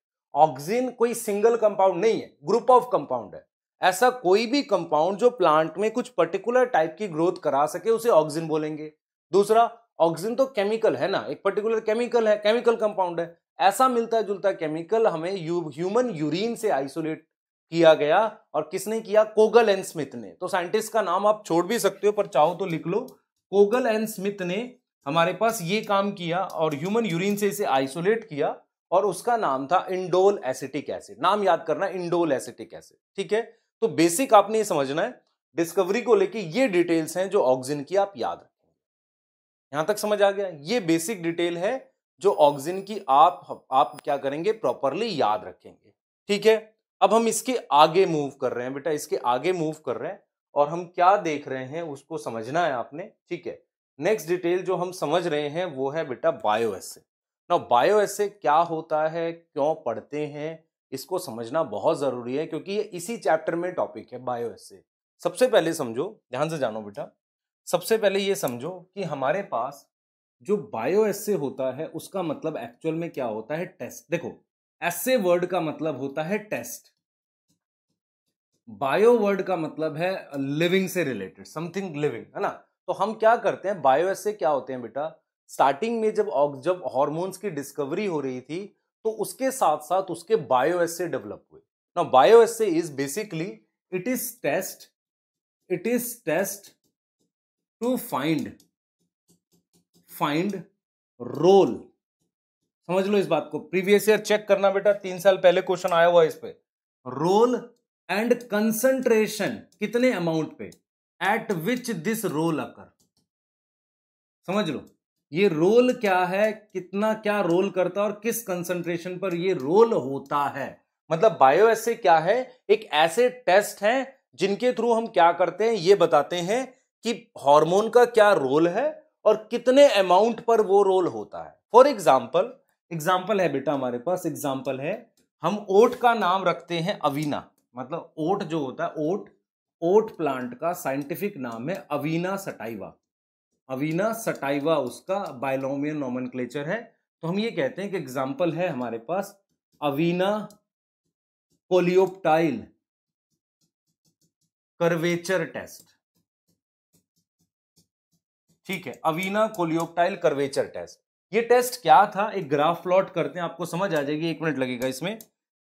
ऑक्सीजन कोई सिंगल कंपाउंड नहीं है ग्रुप ऑफ कंपाउंड है ऐसा कोई भी कंपाउंड जो प्लांट में कुछ पर्टिकुलर टाइप की ग्रोथ करा सके उसे ऑक्सीजन बोलेंगे दूसरा ऑक्सीजन तो केमिकल है ना एक पर्टिकुलर केमिकल है केमिकल कंपाउंड है ऐसा मिलता जुलता केमिकल हमें ह्यूमन यूरिन से आइसोलेट किया गया और किसने किया कोगल एंड स्मिथ ने तो साइंटिस्ट का नाम आप छोड़ भी सकते हो पर चाहो तो लिख लो कोगल एंड स्मिथ ने हमारे पास ये काम किया और ह्यूमन यूरिन से इसे आइसोलेट किया और उसका नाम था इंडोल एसिटिक एसिड नाम याद करना इंडोल एसिटिक एसिड ठीक है तो बेसिक आपने ये समझना है डिस्कवरी को लेके ये डिटेल्स हैं जो ऑक्सीजन की आप याद रखेंगे यहां तक समझ आ गया ये बेसिक डिटेल है जो ऑक्सीजन की आप आप क्या करेंगे प्रॉपरली याद रखेंगे ठीक है अब हम इसके आगे मूव कर रहे हैं बेटा इसके आगे मूव कर रहे हैं और हम क्या देख रहे हैं उसको समझना है आपने ठीक है नेक्स्ट डिटेल जो हम समझ रहे हैं वो है बेटा बायो एसिड ना बायो ऐसे क्या होता है क्यों पढ़ते हैं इसको समझना बहुत ज़रूरी है क्योंकि ये इसी चैप्टर में टॉपिक है बायो ऐसे सबसे पहले समझो ध्यान से जानो बेटा सबसे पहले ये समझो कि हमारे पास जो बायो ऐसे होता है उसका मतलब एक्चुअल में क्या होता है टेस्ट देखो ऐसे वर्ड का मतलब होता है टेस्ट बायो वर्ड का मतलब है लिविंग से रिलेटेड समथिंग लिविंग है ना तो हम क्या करते हैं बायो ऐसे क्या होते हैं बेटा स्टार्टिंग में जब जब हॉर्मोन्स की डिस्कवरी हो रही थी तो उसके साथ साथ उसके बायो एसे डेवलप हुए ना bio assay is basically it is test it is test to find find role समझ लो इस बात को प्रीवियस ईयर चेक करना बेटा तीन साल पहले क्वेश्चन आया हुआ इस पे रोल एंड कंसंट्रेशन कितने अमाउंट पे at which this role occur समझ लो ये रोल क्या है कितना क्या रोल करता है और किस कंसंट्रेशन पर ये रोल होता है मतलब बायो ऐसे क्या है एक ऐसे टेस्ट हैं जिनके थ्रू हम क्या करते हैं ये बताते हैं कि हार्मोन का क्या रोल है और कितने अमाउंट पर वो रोल होता है फॉर एग्जाम्पल एग्जाम्पल है बेटा हमारे पास एग्जाम्पल है हम ओट का नाम रखते हैं अवीना मतलब ओट जो होता है ओट ओट प्लांट का साइंटिफिक नाम है अवीना सटाइवा अवीना सटाइवा उसका बायलोमियन नॉमन है तो हम ये कहते हैं कि एग्जाम्पल है हमारे पास अवीना कोलियोप्टाइल कर्वेचर टेस्ट ठीक है अवीना कोलियोप्टाइल कर्वेचर टेस्ट ये टेस्ट क्या था एक ग्राफ प्लॉट करते हैं आपको समझ आ जाएगी एक मिनट लगेगा इसमें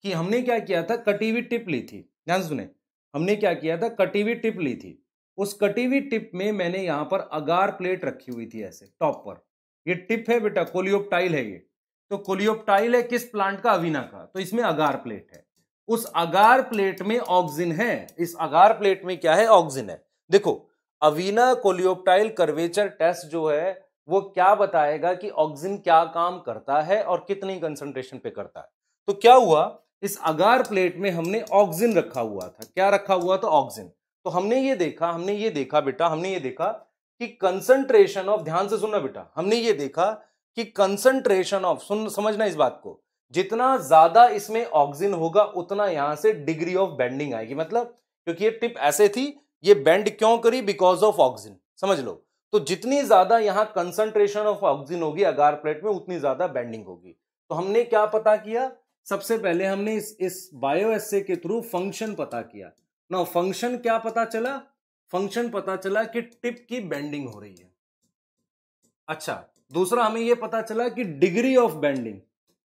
कि हमने क्या किया था कटी हुई टिप ली थी ध्यान सुने हमने क्या किया था कटी हुई टिप ली थी उस कटी हुई टिप में मैंने यहां पर अगार प्लेट रखी हुई थी ऐसे टॉप पर ये टिप है बेटा कोलियोपटाइल है ये तो कोलियोपटाइल है किस प्लांट का अविना का तो इसमें अगार प्लेट है उस अगार प्लेट में ऑक्सिन है इस अगार प्लेट में क्या है ऑक्सिन है देखो अवीना कोलियोपटाइल कर्वेचर टेस्ट जो है वो क्या बताएगा कि ऑक्सिन क्या काम करता है और कितनी कंसंट्रेशन पे करता है तो क्या हुआ इस अगार प्लेट में हमने ऑक्सिन रखा हुआ था क्या रखा हुआ था तो ऑक्सिन तो हमने ये देखा हमने ये देखा बेटा हमने ये देखा कि कंसंट्रेशन ऑफ ध्यान से सुनना बेटा हमने ये देखा कि कंसंट्रेशन ऑफ सुन समझना इस बात को जितना ज्यादा इसमें ऑक्सीजन होगा उतना यहां से डिग्री ऑफ बेंडिंग आएगी मतलब क्योंकि ये टिप ऐसे थी ये बेंड क्यों करी बिकॉज ऑफ ऑक्सीजन समझ लो तो जितनी ज्यादा यहां कंसंट्रेशन ऑफ ऑक्सीजन होगी अगार प्लेट में उतनी ज्यादा बेंडिंग होगी तो हमने क्या पता किया सबसे पहले हमने इस इस बायो एस के थ्रू फंक्शन पता किया ना फंक्शन क्या पता चला फंक्शन पता चला कि टिप की बेंडिंग हो रही है अच्छा दूसरा हमें यह पता चला कि डिग्री ऑफ बेंडिंग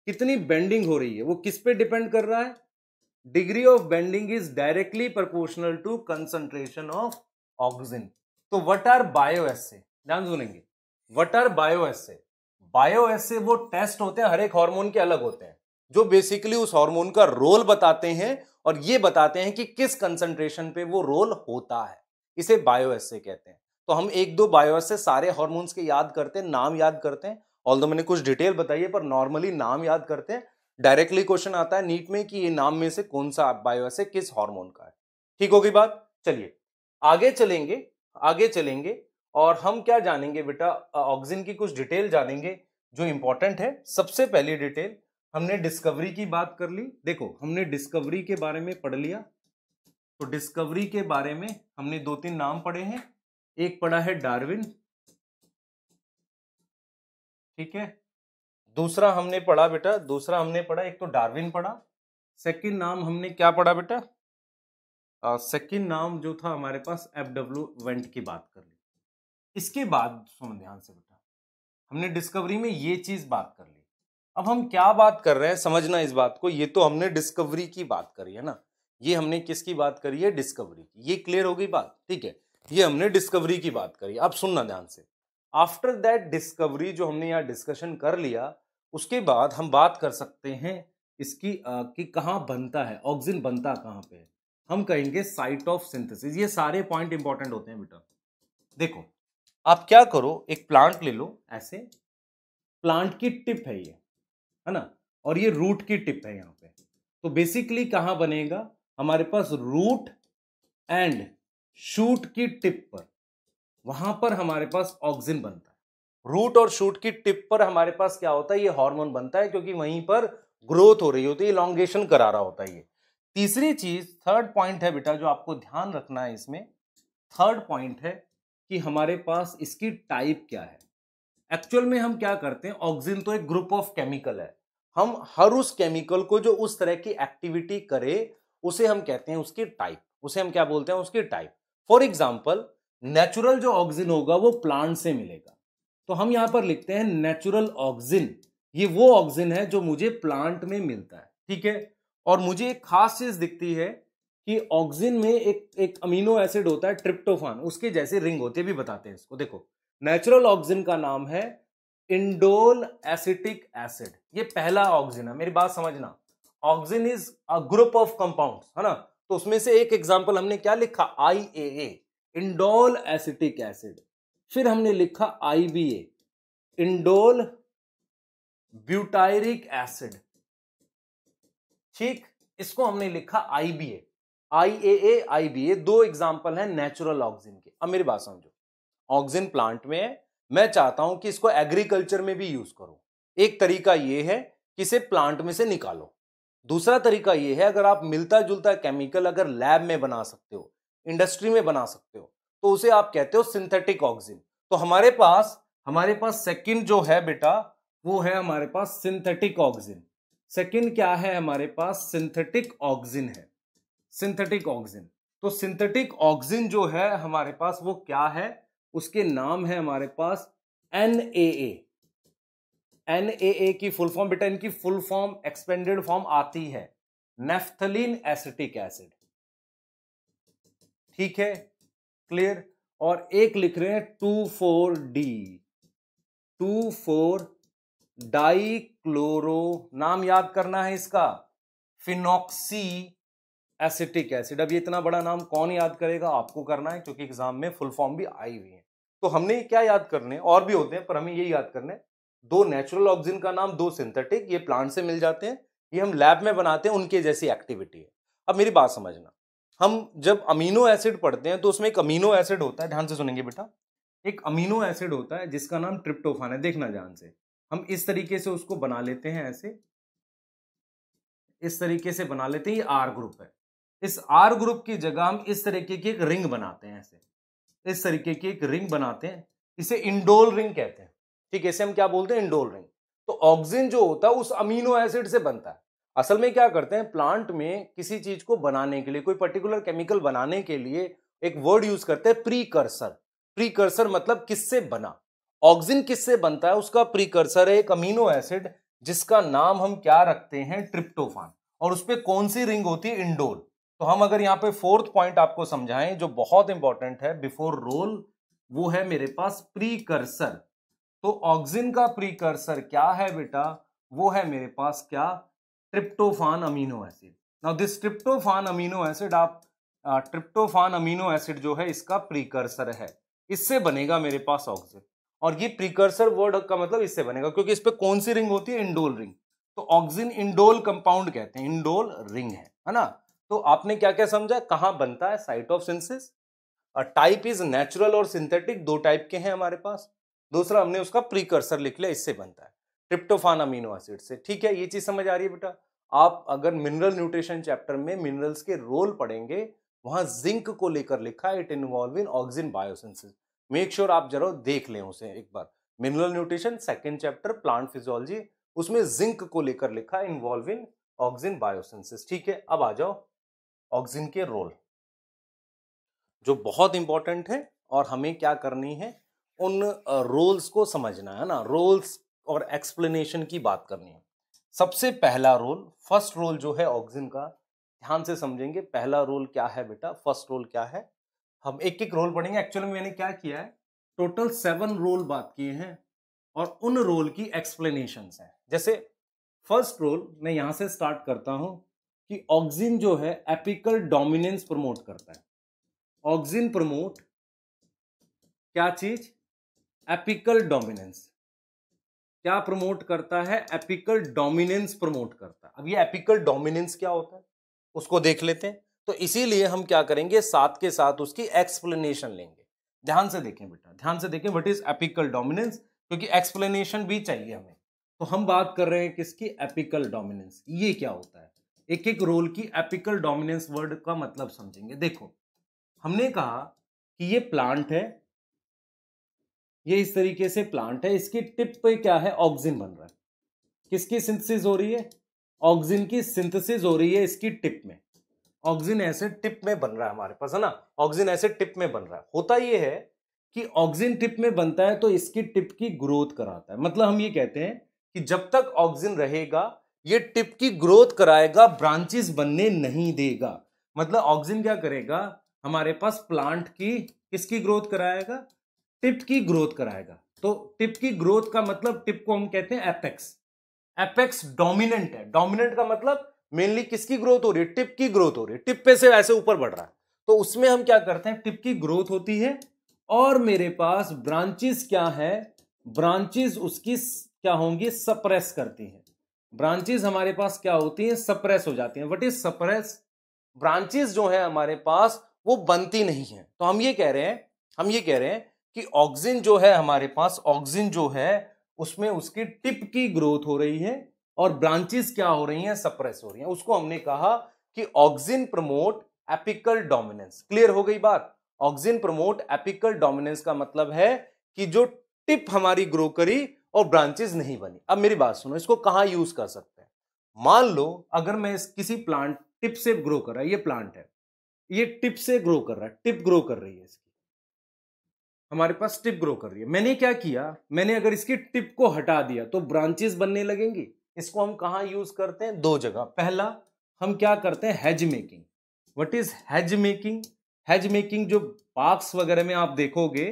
कितनी बेंडिंग हो रही है वो किस पे डिपेंड कर रहा है degree of bending is directly proportional to concentration of auxin तो वट आर बायो एसे ध्यान सुनेंगे what are bioassay bioassay वो टेस्ट होते हैं हर एक हार्मोन के अलग होते हैं जो बेसिकली उस हार्मोन का रोल बताते हैं और ये बताते हैं कि किस कंसंट्रेशन पे वो रोल होता है इसे बायो एसे कहते हैं तो हम एक दो बायो एसे सारे हॉर्मोन्स के याद करते हैं नाम याद करते हैं ऑल मैंने कुछ डिटेल बताई है पर नॉर्मली नाम याद करते हैं डायरेक्टली क्वेश्चन आता है नीट में कि ये नाम में से कौन सा बायो एसे किस हॉर्मोन का है ठीक होगी बात चलिए आगे चलेंगे आगे चलेंगे और हम क्या जानेंगे बेटा ऑक्सिन की कुछ डिटेल जानेंगे जो इंपॉर्टेंट है सबसे पहली डिटेल हमने डिस्कवरी की बात कर ली देखो हमने डिस्कवरी के बारे में पढ़ लिया तो डिस्कवरी के बारे में हमने दो तीन नाम पढ़े हैं एक पढ़ा है डार्विन ठीक है दूसरा हमने पढ़ा बेटा दूसरा हमने पढ़ा एक तो डार्विन पढ़ा सेकंड नाम हमने क्या पढ़ा बेटा सेकंड नाम जो था हमारे पास एफ डब्ल्यू वेंट की बात कर ली इसके बाद सुन ध्यान से बेटा हमने डिस्कवरी में ये चीज़ बात कर ली अब हम क्या बात कर रहे हैं समझना इस बात को ये तो हमने डिस्कवरी की बात करी है ना ये हमने किसकी बात करी है डिस्कवरी की ये क्लियर हो गई बात ठीक है ये हमने डिस्कवरी की बात करी आप सुनना ध्यान से आफ्टर दैट डिस्कवरी जो हमने यहाँ डिस्कशन कर लिया उसके बाद हम बात कर सकते हैं इसकी आ, कि कहाँ बनता है ऑक्सीजन बनता कहाँ पे हम कहेंगे साइट ऑफ सिंथेसिस ये सारे पॉइंट इंपॉर्टेंट होते हैं बेटा देखो आप क्या करो एक प्लांट ले लो ऐसे प्लांट की टिप है ये है ना और ये रूट की टिप है यहाँ पे तो बेसिकली कहाँ बनेगा हमारे पास रूट एंड शूट की टिप पर वहां पर हमारे पास ऑक्सिन बनता है रूट और शूट की टिप पर हमारे पास क्या होता है ये हार्मोन बनता है क्योंकि वहीं पर ग्रोथ हो रही होती है इलांगेशन करा रहा होता है ये तीसरी चीज थर्ड पॉइंट है बेटा जो आपको ध्यान रखना है इसमें थर्ड पॉइंट है कि हमारे पास इसकी टाइप क्या है एक्चुअल में हम क्या करते हैं ऑक्सीजन तो एक ग्रुप ऑफ केमिकल है हम हर उस केमिकल को जो उस तरह की एक्टिविटी करे उसे हम कहते हैं उसकी टाइप उसे हम क्या बोलते हैं उसकी टाइप फॉर एग्जाम्पल नेचुरल जो ऑक्सीजन होगा वो प्लांट से मिलेगा तो हम यहां पर लिखते हैं नेचुरल ऑक्सीजन ये वो ऑक्सीजन है जो मुझे प्लांट में मिलता है ठीक है और मुझे एक खास चीज दिखती है कि ऑक्सीजन में एक एक अमीनो एसिड होता है ट्रिप्टोफान उसके जैसे रिंग होते भी बताते हैं इसको देखो नेचुरल ऑक्सीजन का नाम है इंडोल एसिटिक एसिड ये पहला ऑक्सीजन है मेरी बात समझना auxin is a group of compound है ना तो उसमें से एक एग्जाम्पल हमने क्या लिखा I A A indole acetic acid फिर हमने लिखा I B A indole butyric acid ठीक इसको हमने लिखा I B A I A A I B ए दो एग्जाम्पल है नेचुरल ऑक्सीजन के अब मेरी बात समझो ऑक्सीजन प्लांट में है मैं चाहता हूं कि इसको एग्रीकल्चर में भी यूज करो एक तरीका यह है कि इसे प्लांट में से निकालो दूसरा तरीका यह है अगर आप मिलता जुलता केमिकल अगर लैब में बना सकते हो इंडस्ट्री में बना सकते हो तो उसे आप कहते हो सिंथेटिक ऑक्सीजन तो हमारे पास हमारे पास सेकंड जो है बेटा वो है हमारे पास सिंथेटिक ऑक्सीजन सेकंड क्या है हमारे पास सिंथेटिक ऑक्सीजन है सिंथेटिक ऑक्सीजन तो सिंथेटिक ऑक्सीजन जो है हमारे पास वो क्या है उसके नाम है हमारे पास एन ए एन ए ए की फुल फॉर्म बेटा इनकी फुल फॉर्म एक्सपेंडेड फॉर्म आती है नेफ्थलीन एसिटिक एसिड ठीक है क्लियर और एक लिख रहे हैं two four D two four dichloro नाम याद करना है इसका फिनॉक्सी एसिटिक एसिड अब ये इतना बड़ा नाम कौन याद करेगा आपको करना है क्योंकि एग्जाम में फुल फॉर्म भी आई हुई है तो हमने क्या याद करने और भी होते हैं पर हमें ये याद करने दो नेचुरल ऑक्सीजन का नाम दो सिंथेटिक ये प्लांट से मिल जाते हैं ये हम लैब में बनाते हैं उनके जैसी एक्टिविटी है अब मेरी बात समझना हम जब अमीनो एसिड पढ़ते हैं तो उसमें एक अमीनो एसिड होता है ध्यान से सुनेंगे बेटा एक अमीनो एसिड होता है जिसका नाम ट्रिप्टोफान है देखना ध्यान से हम इस तरीके से उसको बना लेते हैं ऐसे इस तरीके से बना लेते हैं ये आर ग्रुप है इस आर ग्रुप की जगह हम इस तरीके की एक रिंग बनाते हैं ऐसे इस तरीके की एक रिंग बनाते हैं इसे इंडोल रिंग कहते हैं ठीक है इसे हम क्या बोलते हैं इंडोल रिंग तो ऑक्सीजन जो होता है उस अमीनो एसिड से बनता है असल में क्या करते हैं प्लांट में किसी चीज को बनाने के लिए कोई पर्टिकुलर केमिकल बनाने के लिए एक वर्ड यूज करते हैं प्रीकर्सर प्रीकर्सर मतलब किससे बना ऑक्सीजन किससे बनता है उसका प्रीकर्सर है एक अमीनो एसिड जिसका नाम हम क्या रखते हैं ट्रिप्टोफान और उस पर कौन सी रिंग होती है इंडोल तो हम अगर यहाँ पे फोर्थ पॉइंट आपको समझाएं जो बहुत इंपॉर्टेंट है बिफोर रोल वो है मेरे पास प्रीकर्सर तो ऑक्सिन का प्रीकर्सर क्या है बेटा वो है मेरे पास क्या tryptophan amino acid now this tryptophan amino acid आप ट्रिप्टोफान अमीनो एसिड जो है इसका प्रीकर्सर है इससे बनेगा मेरे पास ऑक्सिन और ये प्रीकर्सर वर्ड का मतलब इससे बनेगा क्योंकि इस पर कौन सी रिंग होती है इंडोल रिंग तो ऑक्सिन इंडोल कंपाउंड कहते हैं इंडोल रिंग है है ना तो आपने क्या क्या समझा कहाँ बनता है site of synthesis type is natural और सिंथेटिक दो टाइप के हैं हमारे पास दूसरा हमने उसका प्रीकर्सर लिख लिया इससे बनता है ट्रिप्टोफान अमीनो एसिड से ठीक है ये चीज़ समझ आ रही है बेटा आप अगर मिनरल न्यूट्रिशन चैप्टर में मिनरल्स के रोल पढ़ेंगे वहां जिंक को लेकर लिखा है it involve in auxin biosynthesis make sure आप जरूर देख लें उसे एक बार mineral nutrition second chapter plant physiology उसमें जिंक को लेकर लिखा इन्वॉल्व इन ऑक्सिन बायोसेंसिस ठीक है अब आ जाओ ऑक्सिन के रोल जो बहुत इंपॉर्टेंट है और हमें क्या करनी है उन रोल्स को समझना है ना रोल्स और एक्सप्लेनेशन की बात करनी है सबसे पहला रोल फर्स्ट रोल जो है ऑक्सिन का ध्यान से समझेंगे पहला रोल क्या है बेटा फर्स्ट रोल क्या है हम एक एक रोल पढ़ेंगे एक्चुअली में मैंने क्या किया है टोटल सेवन रोल बात किए हैं और उन रोल की एक्सप्लेनेशन है जैसे फर्स्ट रोल मैं यहां से स्टार्ट करता हूं कि ऑक्सिन जो है एपिकल डोमिनेंस प्रमोट करता है ऑक्सिन प्रमोट क्या चीज एपिकल डोमिनेंस क्या प्रमोट करता है एपिकल डोमिनेंस प्रमोट करता है अब ये एपिकल डोमिनेंस क्या होता है उसको देख लेते हैं तो इसीलिए हम क्या करेंगे साथ के साथ उसकी एक्सप्लेनेशन लेंगे ध्यान से देखें बेटा ध्यान से देखें व्हाट इज एपिकल डोमिनेंस क्योंकि एक्सप्लेनेशन भी चाहिए हमें तो हम बात कर रहे हैं किसकी एपिकल डोमिनेंस ये क्या होता है एक एक रोल की एपिकल डोमिनेंस वर्ड का मतलब समझेंगे देखो हमने कहा कि ये प्लांट है ये इस तरीके से प्लांट है इसकी टिप पे तो क्या है ऑक्सीजन बन रहा है किसकी सिंथेसिस हो रही है ऑक्सीजन की सिंथेसिस हो रही है इसकी टिप में ऑक्सीजन ऐसे टिप में बन रहा है हमारे पास है ना ऑक्सीजन ऐसे टिप में बन रहा है होता यह है कि ऑक्सीजन टिप में बनता है तो इसकी टिप की ग्रोथ कराता है मतलब हम ये कहते हैं कि जब तक ऑक्सीजन रहेगा ये टिप की ग्रोथ कराएगा ब्रांचेस बनने नहीं देगा मतलब ऑक्सीजन क्या करेगा हमारे पास प्लांट की किसकी ग्रोथ कराएगा टिप की ग्रोथ कराएगा तो टिप की ग्रोथ का मतलब टिप को हम कहते हैं एपेक्स एपेक्स डोमिनेंट है डोमिनेंट का मतलब मेनली किसकी ग्रोथ हो रही है टिप की ग्रोथ हो रही है टिप पे से वैसे ऊपर बढ़ रहा है तो उसमें हम क्या करते हैं टिप की ग्रोथ होती है और मेरे पास ब्रांचेस क्या है ब्रांचेस उसकी क्या होंगी सप्रेस करती है ब्रांचेज हमारे पास क्या होती हैं सप्रेस हो जाती हैं वट इज सप्रेस ब्रांचेज जो है हमारे पास वो बनती नहीं है तो हम ये कह रहे हैं हम ये कह रहे हैं कि ऑक्सीजन जो है हमारे पास ऑक्सीजन जो है उसमें उसकी टिप की ग्रोथ हो रही है और ब्रांचेस क्या हो रही हैं सप्रेस हो रही हैं उसको हमने कहा कि auxin promote apical dominance clear हो गई बात ऑक्सीजन प्रमोट एपिकल डोमिनेंस का मतलब है कि जो टिप हमारी ग्रो करी और ब्रांचेज नहीं बनी अब मेरी बात सुनो इसको कहाँ यूज कर सकते हैं मान लो अगर मैं इस किसी प्लांट टिप से ग्रो कर रहा है ये प्लांट है ये टिप से ग्रो कर रहा है टिप ग्रो कर रही है इसकी हमारे पास टिप ग्रो कर रही है मैंने क्या किया मैंने अगर इसकी टिप को हटा दिया तो ब्रांचेस बनने लगेंगी इसको हम कहाँ यूज करते हैं दो जगह पहला हम क्या करते हैं hedge making what is hedge making hedge making जो पार्क्स वगैरह में आप देखोगे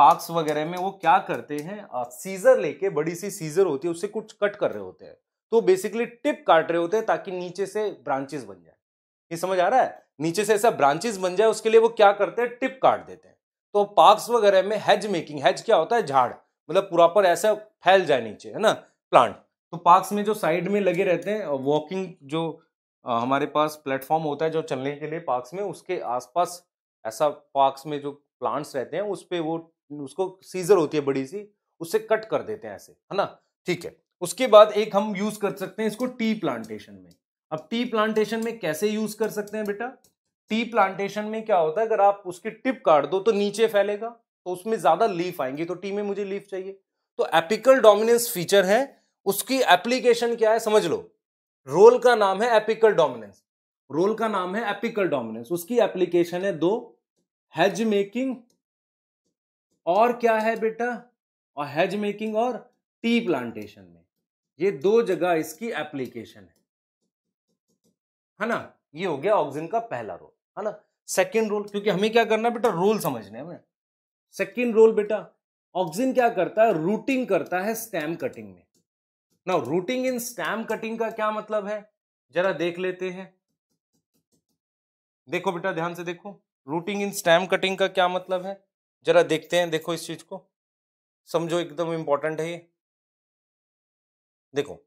पार्क्स वगैरह में वो क्या करते हैं सीजर लेके बड़ी सी सीजर होती है उससे कुछ कट कर रहे होते हैं तो बेसिकली टिप काट रहे होते हैं ताकि नीचे से ब्रांचेस बन जाए ये समझ आ रहा है नीचे से ऐसा ब्रांचेस बन जाए उसके लिए वो क्या करते हैं टिप काट देते हैं तो पार्क्स वगैरह में हैज मेकिंग हैज क्या होता है झाड़ मतलब प्रॉपर ऐसा फैल जाए नीचे है ना प्लांट तो पार्क्स में जो साइड में लगे रहते हैं वॉकिंग जो आ, हमारे पास प्लेटफॉर्म होता है जो चलने के लिए पार्क्स में उसके आसपास ऐसा पार्क्स में जो प्लांट्स रहते हैं उस पर वो उसको सीजर होती है बड़ी सी उससे कट कर देते हैं ऐसे है ना ठीक है उसके बाद एक हम यूज कर सकते हैं इसको टी प्लांटेशन में अब टी प्लांटेशन में कैसे यूज कर सकते हैं बेटा टी प्लांटेशन में क्या होता है अगर आप उसकी टिप काट दो तो नीचे फैलेगा तो उसमें ज्यादा लीफ आएंगी तो टी में मुझे लीफ चाहिए तो एपिकल डोमिनेंस फीचर है उसकी एप्लीकेशन क्या है समझ लो रोल का नाम है एपिकल डोमिनेंस रोल का नाम है एपिकल डोमिनेंस उसकी एप्लीकेशन है दो हैज मेकिंग और क्या है बेटा और हेज मेकिंग और टी प्लांटेशन में ये दो जगह इसकी एप्लीकेशन है है ना ये हो गया ऑक्सीजन का पहला रोल है ना सेकेंड रोल क्योंकि हमें क्या करना है बेटा रोल समझने हमें सेकेंड रोल बेटा ऑक्सीजन क्या करता है रूटिंग करता है स्टैम कटिंग में ना रूटिंग इन स्टैम कटिंग का क्या मतलब है जरा देख लेते हैं देखो बेटा ध्यान से देखो रूटिंग इन स्टैम कटिंग का क्या मतलब है जरा देखते हैं देखो इस चीज को समझो एकदम इंपॉर्टेंट है ये देखो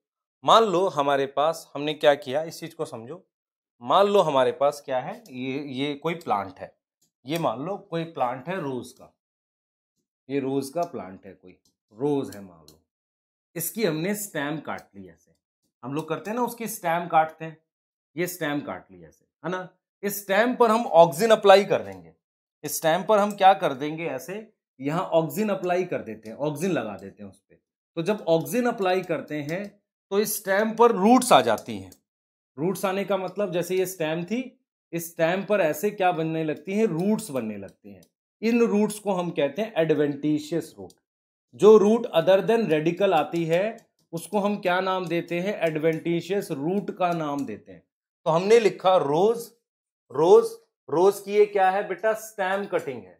मान लो हमारे पास हमने क्या किया इस चीज को समझो मान लो हमारे पास क्या है ये ये कोई प्लांट है ये मान लो कोई प्लांट है रोज का ये रोज का प्लांट है कोई रोज है मान लो इसकी हमने स्टैम काट ली ऐसे हम लोग करते हैं ना उसकी स्टैम काटते हैं ये स्टैम काट ली ऐसे है ना इस स्टैम पर हम ऑक्सीजन अप्लाई कर देंगे इस टाइम पर हम क्या कर देंगे ऐसे यहाँ ऑक्सीजन अप्लाई कर देते हैं ऑक्सीजन लगा देते हैं उस पर तो जब ऑक्सीजन अप्लाई करते हैं तो इस स्टैम्प पर रूट्स आ जाती हैं रूट्स आने का मतलब जैसे ये स्टैम थी इस स्टैम पर ऐसे क्या बनने लगती हैं रूट्स बनने लगती हैं इन रूट्स को हम कहते हैं एडवेंटिशियस रूट जो रूट अदर देन रेडिकल आती है उसको हम क्या नाम देते हैं एडवेंटिशियस रूट का नाम देते हैं तो हमने लिखा रोज रोज रोज की ये क्या है बेटा स्टैम कटिंग है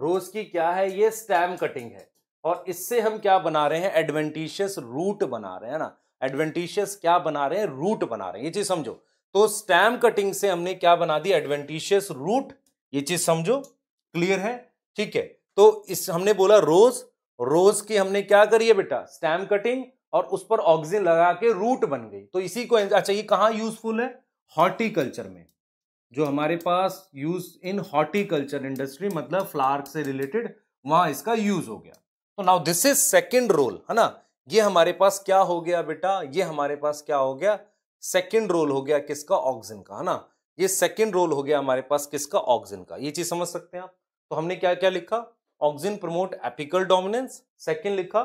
रोज की क्या है ये स्टैम कटिंग है और इससे हम क्या बना रहे हैं एडवेंटिशियस रूट बना रहे हैं ना एडवेंटिशियस क्या बना रहे हैं रूट बना रहे हैं ये चीज समझो तो स्टैम कटिंग से हमने क्या बना दी एडवेंटिशियस रूट ये चीज समझो क्लियर है ठीक है तो इस हमने बोला रोज रोज की हमने क्या करी है बेटा स्टैम कटिंग और उस पर ऑक्सीजन लगा के रूट बन गई तो इसी को अच्छा ये कहाँ यूजफुल है हॉर्टिकल्चर में जो हमारे पास यूज इन हॉर्टिकल्चर इंडस्ट्री मतलब फ्लावर से रिलेटेड वहां इसका यूज हो गया तो now this is second role है ना ये हमारे पास क्या हो गया बेटा ये हमारे पास क्या हो गया सेकेंड रोल हो गया किसका ऑक्सिन का है ना ये सेकेंड रोल हो गया हमारे पास किसका ऑक्सिन का ये चीज समझ सकते हैं आप तो हमने क्या क्या लिखा auxin promote apical dominance second लिखा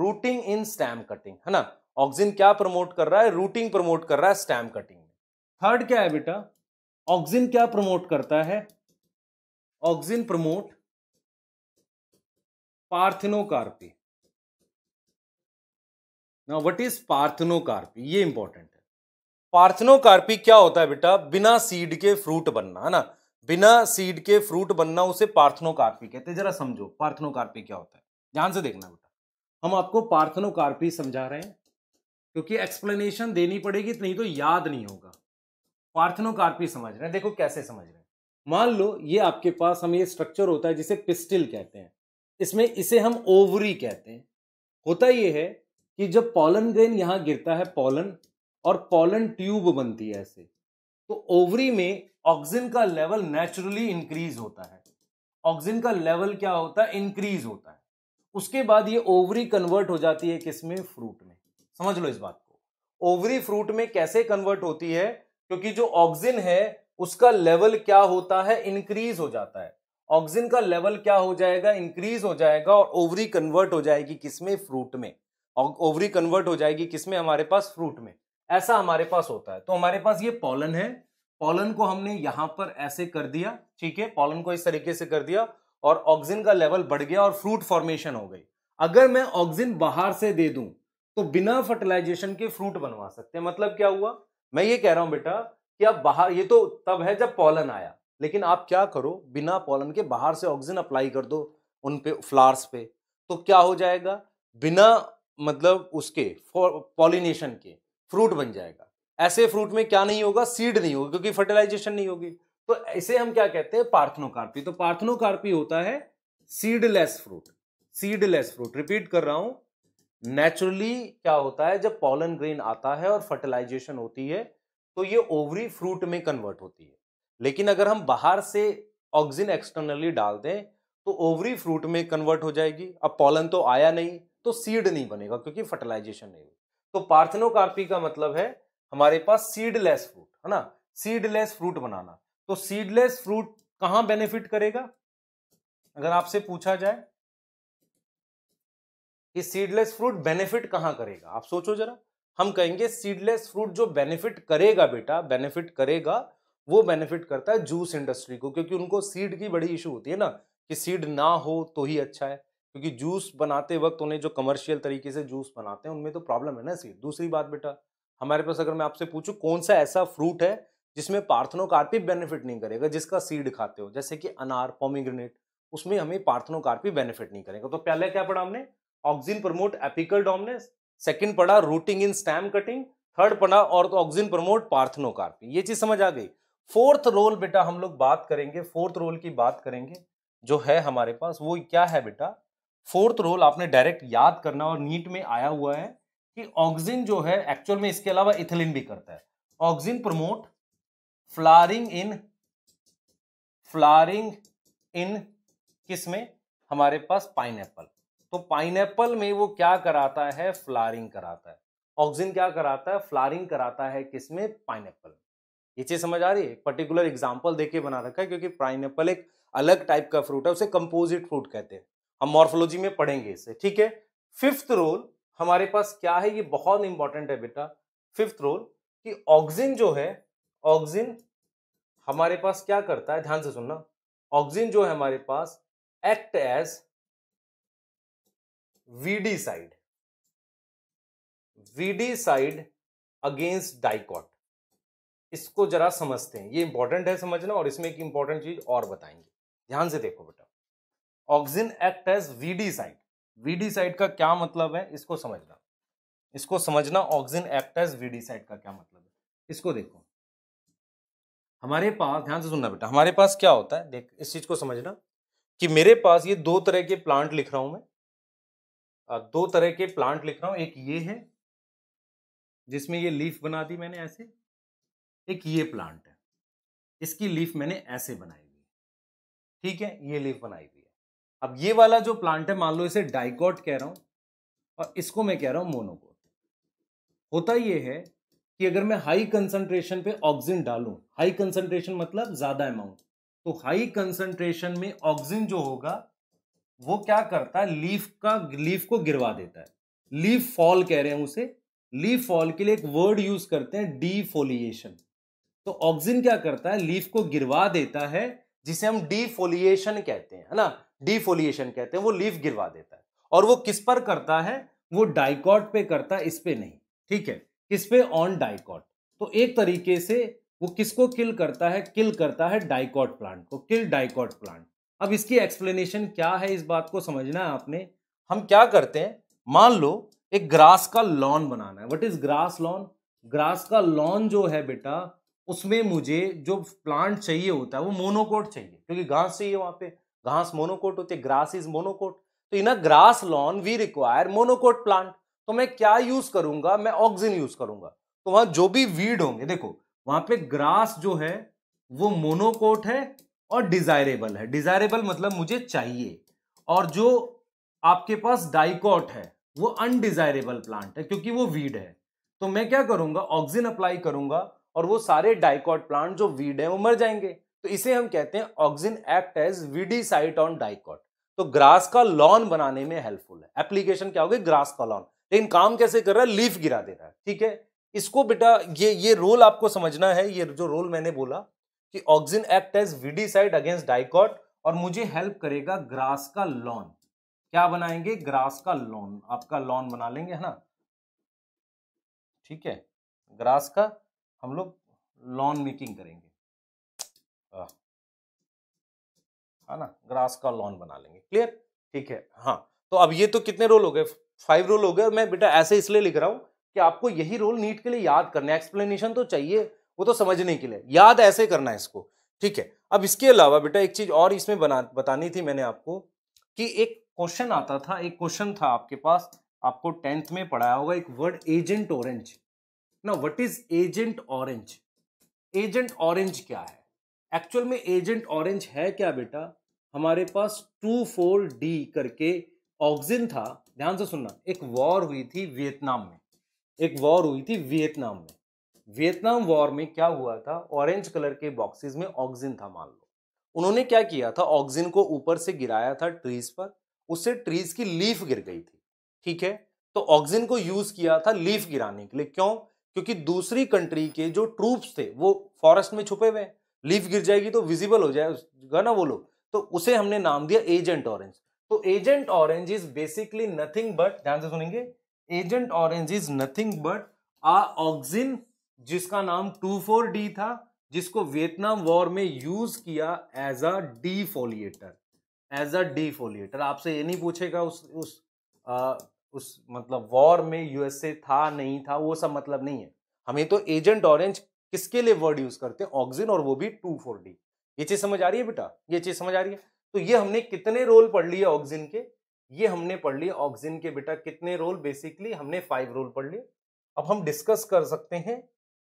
रूटिंग इन स्टैम कटिंग है ना ऑक्सिन क्या प्रमोट कर रहा है रूटिंग प्रमोट कर रहा है स्टैम कटिंग में थर्ड क्या है बेटा ऑक्सिन क्या प्रमोट करता है ऑक्सिन प्रमोट पार्थिनोकार्पी ना व्हाट इज पार्थनोकार्पी ये इंपॉर्टेंट है पार्थनोकार्पी क्या होता है बेटा बिना सीड के फ्रूट बनना है ना बिना सीड के फ्रूट बनना उसे पार्थनोकार्पी कहते हैं जरा समझो पार्थनोकार्पी क्या होता है ध्यान से देखना बेटा हम आपको पार्थनोकार्पी समझा रहे हैं क्योंकि एक्सप्लेनेशन देनी पड़ेगी नहीं तो याद नहीं होगा पार्थनोकार्पी समझ रहे हैं देखो कैसे समझ रहे हैं मान लो ये आपके पास हम ये स्ट्रक्चर होता है जिसे पिस्टिल कहते हैं इसमें इसे हम ओवरी कहते हैं होता ये है कि जब पॉलन ग्रेन यहाँ गिरता है पॉलन और पॉलन ट्यूब बनती है ऐसे तो ओवरी में ऑक्सीजन का लेवल नेचुरली इंक्रीज होता है ऑक्सीजन का लेवल क्या होता है इंक्रीज होता है उसके बाद ये ओवरी कन्वर्ट हो जाती है किसमें फ्रूट में समझ लो इस बात को ओवरी फ्रूट में कैसे कन्वर्ट होती है क्योंकि जो ऑक्सीजन है उसका लेवल क्या होता है इंक्रीज हो जाता है ऑक्सीजन का लेवल क्या हो जाएगा इंक्रीज हो जाएगा और ओवरी कन्वर्ट हो जाएगी किसमें फ्रूट में ओवरी कन्वर्ट हो जाएगी किसमें हमारे पास फ्रूट में ऐसा हमारे पास होता है तो हमारे पास ये पॉलन है पॉलन को हमने यहां पर ऐसे कर दिया ठीक है पॉलन को इस तरीके से कर दिया और ऑक्सीजन का लेवल बढ़ गया और फ्रूट फॉर्मेशन हो गई अगर मैं ऑक्सीजन बाहर से दे दूं तो बिना फर्टिलाइजेशन के फ्रूट बनवा सकते हैं मतलब क्या हुआ मैं ये कह रहा हूं बेटा कि आप बाहर ये तो तब है जब पॉलन आया लेकिन आप क्या करो बिना पॉलन के बाहर से ऑक्सीजन अप्लाई कर दो उन पे फ्लावर्स पे तो क्या हो जाएगा बिना मतलब उसके पॉलिनेशन के फ्रूट बन जाएगा ऐसे फ्रूट में क्या नहीं होगा सीड नहीं होगा क्योंकि फर्टिलाइजेशन नहीं होगी तो इसे हम क्या कहते हैं पार्थनोकार्पी तो पार्थनोकार्पी होता है seedless fruit seedless fruit repeat कर रहा हूं नेचुरली क्या होता है जब पॉलन ग्रेन आता है और फर्टिलाइजेशन होती है तो ये ओवरी फ्रूट में कन्वर्ट होती है लेकिन अगर हम बाहर से ऑक्सिन एक्सटर्नली डाल दें तो ओवरी फ्रूट में कन्वर्ट हो जाएगी अब पॉलन तो आया नहीं तो सीड नहीं बनेगा क्योंकि फर्टिलाइजेशन नहीं हुई तो पार्थनोकार्पी का मतलब है हमारे पास सीडलेस फ्रूट है ना सीडलेस फ्रूट बनाना तो सीडलेस फ्रूट कहाँ बेनिफिट करेगा अगर आपसे पूछा जाए कि सीडलेस फ्रूट बेनिफिट कहाँ करेगा आप सोचो जरा हम कहेंगे सीडलेस फ्रूट जो बेनिफिट करेगा बेटा बेनिफिट करेगा वो बेनिफिट करता है जूस इंडस्ट्री को क्योंकि उनको सीड की बड़ी इशू होती है ना कि सीड ना हो तो ही अच्छा है क्योंकि जूस बनाते वक्त उन्हें जो कमर्शियल तरीके से जूस बनाते हैं उनमें तो प्रॉब्लम है ना सीड दूसरी बात बेटा हमारे पास अगर मैं आपसे पूछूं कौन सा ऐसा फ्रूट है जिसमें पार्थनोकार्पी बेनिफिट नहीं करेगा जिसका सीड खाते हो जैसे कि अनार पोमिग्रेनेट उसमें हमें पार्थनोकार्पी बेनिफिट नहीं करेगा तो पहले क्या पढ़ा हमने auxin promote apical dominance second पढ़ा rooting in stem cutting third पढ़ा और तो ऑक्सिन प्रमोट पार्थनोकार्पी ये चीज समझ आ गई फोर्थ रोल बेटा हम लोग बात करेंगे फोर्थ रोल की बात करेंगे जो है हमारे पास वो क्या है बेटा फोर्थ रोल आपने डायरेक्ट याद करना और नीट में आया हुआ है कि ऑक्सिन जो है एक्चुअल में इसके अलावा इथिलीन भी करता है auxin promote flowering in flowering in किस में हमारे पास पाइन एप्पल तो पाइनएप्पल में वो क्या कराता है फ्लारिंग कराता है ऑक्सीजन क्या कराता है फ्लारिंग कराता है किसमें पाइनएप्पल ये चीज समझ आ रही है पर्टिकुलर एग्जाम्पल देखिए बना रखा है क्योंकि पाइनएप्पल एक अलग टाइप का फ्रूट है उसे कंपोजिट फ्रूट कहते हैं हम मॉर्फोलॉजी में पढ़ेंगे इसे ठीक है फिफ्थ रोल हमारे पास क्या है ये बहुत इंपॉर्टेंट है बेटा फिफ्थ रोल कि ऑक्सीजन जो है ऑक्सीजन हमारे पास क्या करता है ध्यान से सुनना ऑक्सीजन जो है हमारे पास act as weedicide weedicide against dicot इसको जरा समझते हैं ये इंपॉर्टेंट है समझना और इसमें एक इंपॉर्टेंट चीज और बताएंगे ध्यान से देखो बेटा auxin act as weedicide weedicide का क्या मतलब है इसको समझना इसको समझना auxin act as weedicide का क्या मतलब है इसको देखो हमारे पास ध्यान से सुनना बेटा हमारे पास क्या होता है देख इस चीज को समझना कि मेरे पास ये दो तरह के प्लांट लिख रहा हूं मैं दो तरह के प्लांट लिख रहा हूँ एक ये है जिसमें ये लीफ बना दी मैंने ऐसे एक ये प्लांट है इसकी लीफ मैंने ऐसे बनाई हुई है ठीक है ये लीफ बनाई हुई है अब ये वाला जो प्लांट है मान लो इसे डाइकॉट कह रहा हूं और इसको मैं कह रहा हूं मोनोकोट होता ये है कि अगर मैं हाई कंसंट्रेशन पे ऑक्सीजन डालूं हाई कंसंट्रेशन मतलब ज़्यादा अमाउंट तो हाई कंसंट्रेशन में ऑक्सीजन जो होगा वो क्या करता है लीफ का लीफ को गिरवा देता है लीफ फॉल कह रहे हैं उसे लीफ फॉल के लिए एक वर्ड यूज करते हैं डीफोलिएशन तो ऑक्सिन क्या करता है लीफ को गिरवा देता है जिसे हम डीफोलिएशन कहते हैं है ना डीफोलिएशन कहते हैं वो लीफ गिरवा देता है और वो किस पर करता है वो डाइकॉट पे करता है इस पे नहीं ठीक है किस पे ऑन डाइकॉट तो एक तरीके से वो किसको किल करता है किल करता है डाइकॉट प्लांट को किल डाइकॉट प्लांट अब इसकी एक्सप्लेनेशन क्या है इस बात को समझना है आपने हम क्या करते हैं मान लो एक ग्रास का लॉन बनाना है what is grass lawn grass का लॉन जो है बेटा उसमें मुझे जो प्लांट चाहिए होता है वो मोनोकोट चाहिए क्योंकि घास चाहिए वहां पे घास मोनोकोट होती है ग्रास इज मोनोकोट तो in grass lawn we require monocot plant तो मैं क्या यूज करूंगा मैं ऑक्सीजन यूज करूंगा तो वहां जो भी वीड होंगे देखो वहां पे ग्रास जो है वो मोनोकोट है और डिजायरेबल है डिजायरेबल मतलब मुझे चाहिए और जो आपके पास डाइकॉट है वो अनडिजायरेबल प्लांट है क्योंकि वो वीड है तो मैं क्या करूंगा ऑक्सीजन अप्लाई करूंगा और वो सारे डाइकॉट प्लांट जो वीड है वो मर जाएंगे तो इसे हम कहते हैं auxin act as weedicide on dicot तो ग्रास का लॉन बनाने में हेल्पफुल है एप्लीकेशन क्या होगी ग्रास का लॉन लेकिन काम कैसे कर रहा है लीफ गिरा दे रहा है ठीक है इसको बेटा ये ये रोल आपको समझना है ये जो रोल मैंने बोला कि auxin act as weedicide against dicot और मुझे हेल्प करेगा ग्रास का लॉन क्या बनाएंगे ग्रास का लॉन आपका लॉन बना लेंगे है ना ठीक है ग्रास का हम लोग लॉन मेकिंग करेंगे है ना ग्रास का लॉन बना लेंगे क्लियर ठीक है हाँ तो अब ये तो कितने रोल हो गए फाइव रोल हो गए मैं बेटा ऐसे इसलिए लिख रहा हूं कि आपको यही रोल नीट के लिए याद करना है एक्सप्लेनेशन तो चाहिए वो तो समझने के लिए याद ऐसे करना है इसको ठीक है अब इसके अलावा बेटा एक चीज और इसमें बना बतानी थी मैंने आपको कि एक क्वेश्चन आता था एक क्वेश्चन था आपके पास आपको टेंथ में पढ़ाया होगा एक वर्ड एजेंट ऑरेंज ना what is agent orange agent orange क्या है एक्चुअल में एजेंट ऑरेंज है क्या बेटा हमारे पास टू फोर डी करके ऑक्सिन था ध्यान से सुनना एक वॉर हुई थी वियतनाम में एक वॉर हुई थी वियतनाम में वियतनाम वॉर में क्या हुआ था ऑरेंज कलर के बॉक्सेस में ऑक्सीजन था मान लो उन्होंने क्या किया था ऑक्सीजन को ऊपर से गिराया था ट्रीज पर उससे ट्रीज की लीफ गिर गई थी ठीक है तो ऑक्सीजन को यूज किया था लीफ गिराने के लिए क्यों क्योंकि दूसरी कंट्री के जो ट्रूप्स थे वो फॉरेस्ट में छुपे हुए हैं लीफ गिर जाएगी तो विजिबल हो जाएगा ना वो लोग तो उसे हमने नाम दिया एजेंट ऑरेंज तो agent orange is basically nothing but ध्यान से सुनेंगे agent orange is nothing but a auxin जिसका नाम टू फोर डी था जिसको वियतनाम वॉर में यूज किया as a defoliator as a defoliator आपसे ये नहीं पूछेगा उस उस आ, उस मतलब वॉर में यूएसए था नहीं था वो सब मतलब नहीं है हमें तो एजेंट ऑरेंज किसके लिए वर्ड यूज करते हैं ऑक्सिन और वो भी टू फोर डी ये चीज समझ आ रही है बेटा ये चीज समझ आ रही है तो ये हमने कितने रोल पढ़ लिए ऑक्सिन के ये हमने पढ़ लिए ऑक्सिन के बेटा कितने रोल बेसिकली हमने फाइव रोल पढ़ लिए अब हम डिस्कस कर सकते हैं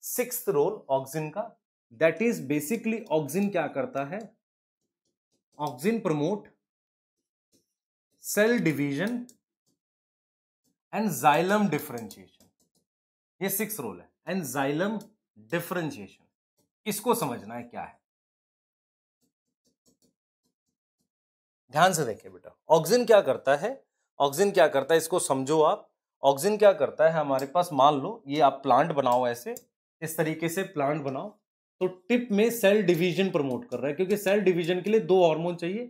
सिक्स रोल ऑक्सिन का दैट इज बेसिकली ऑक्सिन क्या करता है auxin promote cell division and xylem differentiation ये सिक्स रोल है एंड जाइलम डिफरेंशिएशन इसको समझना है क्या है ध्यान से देखिए बेटा ऑक्सिन क्या करता है ऑक्सिन क्या करता है इसको समझो आप ऑक्सिन क्या करता है हमारे पास मान लो ये आप प्लांट बनाओ ऐसे इस तरीके से प्लांट बनाओ तो टिप में सेल डिवीजन प्रमोट कर रहा है क्योंकि सेल डिवीजन के लिए दो हार्मोन चाहिए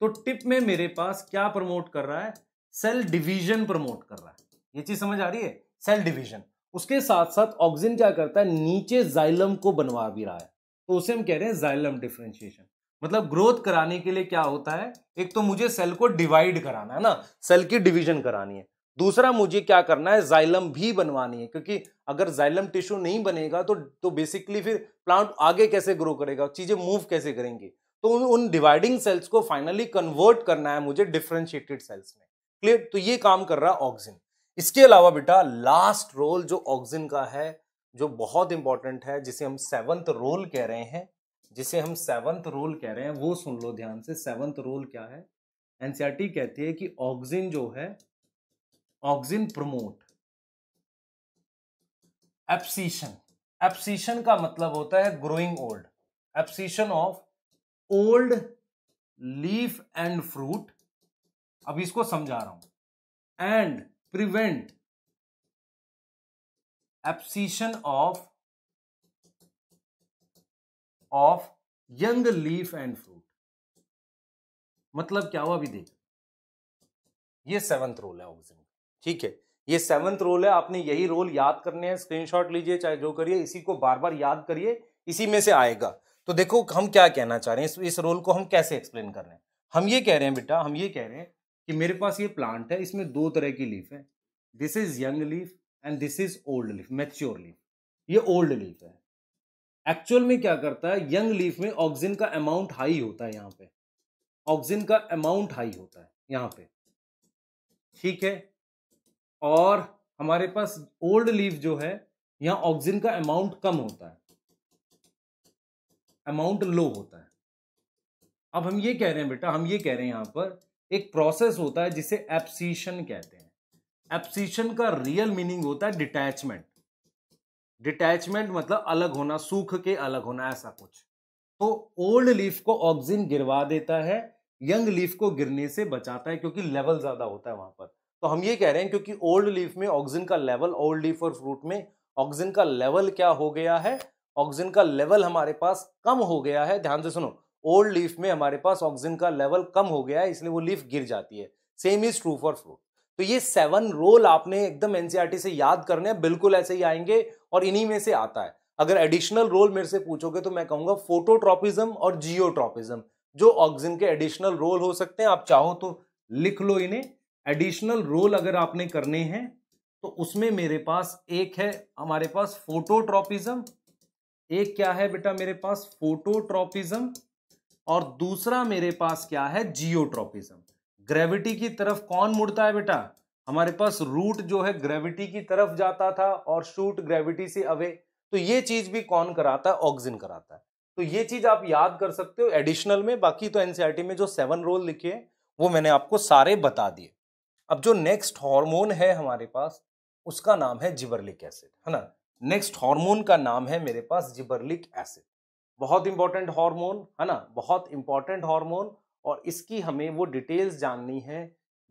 तो टिप में मेरे पास क्या प्रमोट कर रहा है सेल डिवीजन प्रमोट कर रहा है ये चीज समझ आ रही है सेल डिवीजन उसके साथ साथ ऑक्सीजन क्या करता है नीचे जाइलम को बनवा भी रहा है तो उसे हम कह रहे हैं जाइलम डिफ्रेंशिएशन मतलब ग्रोथ कराने के लिए क्या होता है एक तो मुझे सेल को डिवाइड कराना है ना सेल की डिवीजन करानी है दूसरा मुझे क्या करना है जाइलम भी बनवानी है क्योंकि अगर जाइलम टिश्यू नहीं बनेगा तो तो बेसिकली फिर प्लांट आगे कैसे ग्रो करेगा चीज़ें मूव कैसे करेंगी तो उन उन डिवाइडिंग सेल्स को फाइनली कन्वर्ट करना है मुझे डिफ्रेंशिएटेड सेल्स में क्लियर तो ये काम कर रहा है ऑक्सीजन इसके अलावा बेटा लास्ट रोल जो ऑक्सीजन का है जो बहुत इंपॉर्टेंट है जिसे हम सेवंथ रोल कह रहे हैं जिसे हम सेवंथ रोल कह रहे हैं वो सुन लो ध्यान से सेवंथ रोल क्या है एनसीआरटी e कहती है कि ऑक्सीजन जो है ऑक्सिन प्रमोट एप्सीशन एप्सीशन का मतलब होता है growing old abscission of old leaf and fruit अब इसको समझा रहा हूं and prevent abscission of of young leaf and fruit मतलब क्या हुआ अभी देख ये सेवंथ रोल है ऑक्सीजन ठीक है ये सेवंथ रोल है आपने यही रोल याद करने हैं स्क्रीनशॉट लीजिए चाहे जो करिए इसी को बार बार याद करिए इसी में से आएगा तो देखो हम क्या कहना चाह रहे हैं इस, इस रोल को हम कैसे एक्सप्लेन कर रहे हैं हम ये कह रहे हैं बेटा हम ये कह रहे हैं कि मेरे पास ये प्लांट है इसमें दो तरह की लीफ है this is young leaf and this is old leaf mature leaf ये ओल्ड लीफ है एक्चुअल में क्या करता है यंग लीफ में ऑक्सीजन का अमाउंट हाई होता है यहाँ पे ऑक्सीजन का अमाउंट हाई होता है यहाँ पे ठीक है और हमारे पास ओल्ड लीफ जो है यहाँ ऑक्सीजन का अमाउंट कम होता है अमाउंट लो होता है अब हम ये कह रहे हैं बेटा हम ये कह रहे हैं यहाँ पर एक प्रोसेस होता है जिसे एप्सीशन कहते हैं एप्सीशन का रियल मीनिंग होता है डिटैचमेंट डिटैचमेंट मतलब अलग होना सूख के अलग होना ऐसा कुछ तो ओल्ड लीफ को ऑक्सीजन गिरवा देता है यंग लीफ को गिरने से बचाता है क्योंकि लेवल ज्यादा होता है वहां पर तो हम ये कह रहे हैं क्योंकि ओल्ड लीफ में ऑक्सीजन का लेवल ओल्ड लीफ और फ्रूट में ऑक्सीजन का लेवल क्या हो गया है ऑक्सीजन का लेवल हमारे पास कम हो गया है ध्यान से सुनो ओल्ड लीफ में हमारे पास ऑक्सीजन का लेवल कम हो गया है इसलिए वो लीफ गिर जाती है same is true for fruit तो ये सेवन रोल आपने एकदम एनसीईआरटी e से याद करने हैं बिल्कुल ऐसे ही आएंगे और इन्हीं में से आता है अगर एडिशनल रोल मेरे से पूछोगे तो मैं कहूंगा फोटोट्रॉपिज्म और जियोट्रॉपिज्म जो ऑक्सीजन के एडिशनल रोल हो सकते हैं आप चाहो तो लिख लो इन्हें एडिशनल रोल अगर आपने करने हैं तो उसमें मेरे पास एक है हमारे पास फोटोट्रॉपिज्म एक क्या है बेटा मेरे पास फोटोट्रॉपिज्म और दूसरा मेरे पास क्या है जियोट्रॉपिज्म ग्रेविटी की तरफ कौन मुड़ता है बेटा हमारे पास रूट जो है ग्रेविटी की तरफ जाता था और शूट ग्रेविटी से अवे तो ये चीज भी कौन कराता है ऑक्सिन कराता है तो ये चीज आप याद कर सकते हो एडिशनल में बाकी तो एनसीआरटी e में जो सेवन रोल लिखे हैं वो मैंने आपको सारे बता दिए अब जो नेक्स्ट हार्मोन है हमारे पास उसका नाम है जिबरलिक एसिड है ना नेक्स्ट हार्मोन का नाम है मेरे पास जिबरलिक एसिड बहुत इंपॉर्टेंट हार्मोन है ना बहुत इंपॉर्टेंट हार्मोन और इसकी हमें वो डिटेल्स जाननी है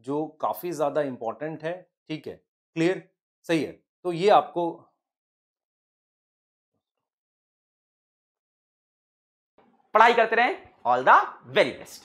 जो काफ़ी ज़्यादा इम्पॉर्टेंट है ठीक है क्लियर सही है तो ये आपको पढ़ाई करते रहें ऑल द वेरी बेस्ट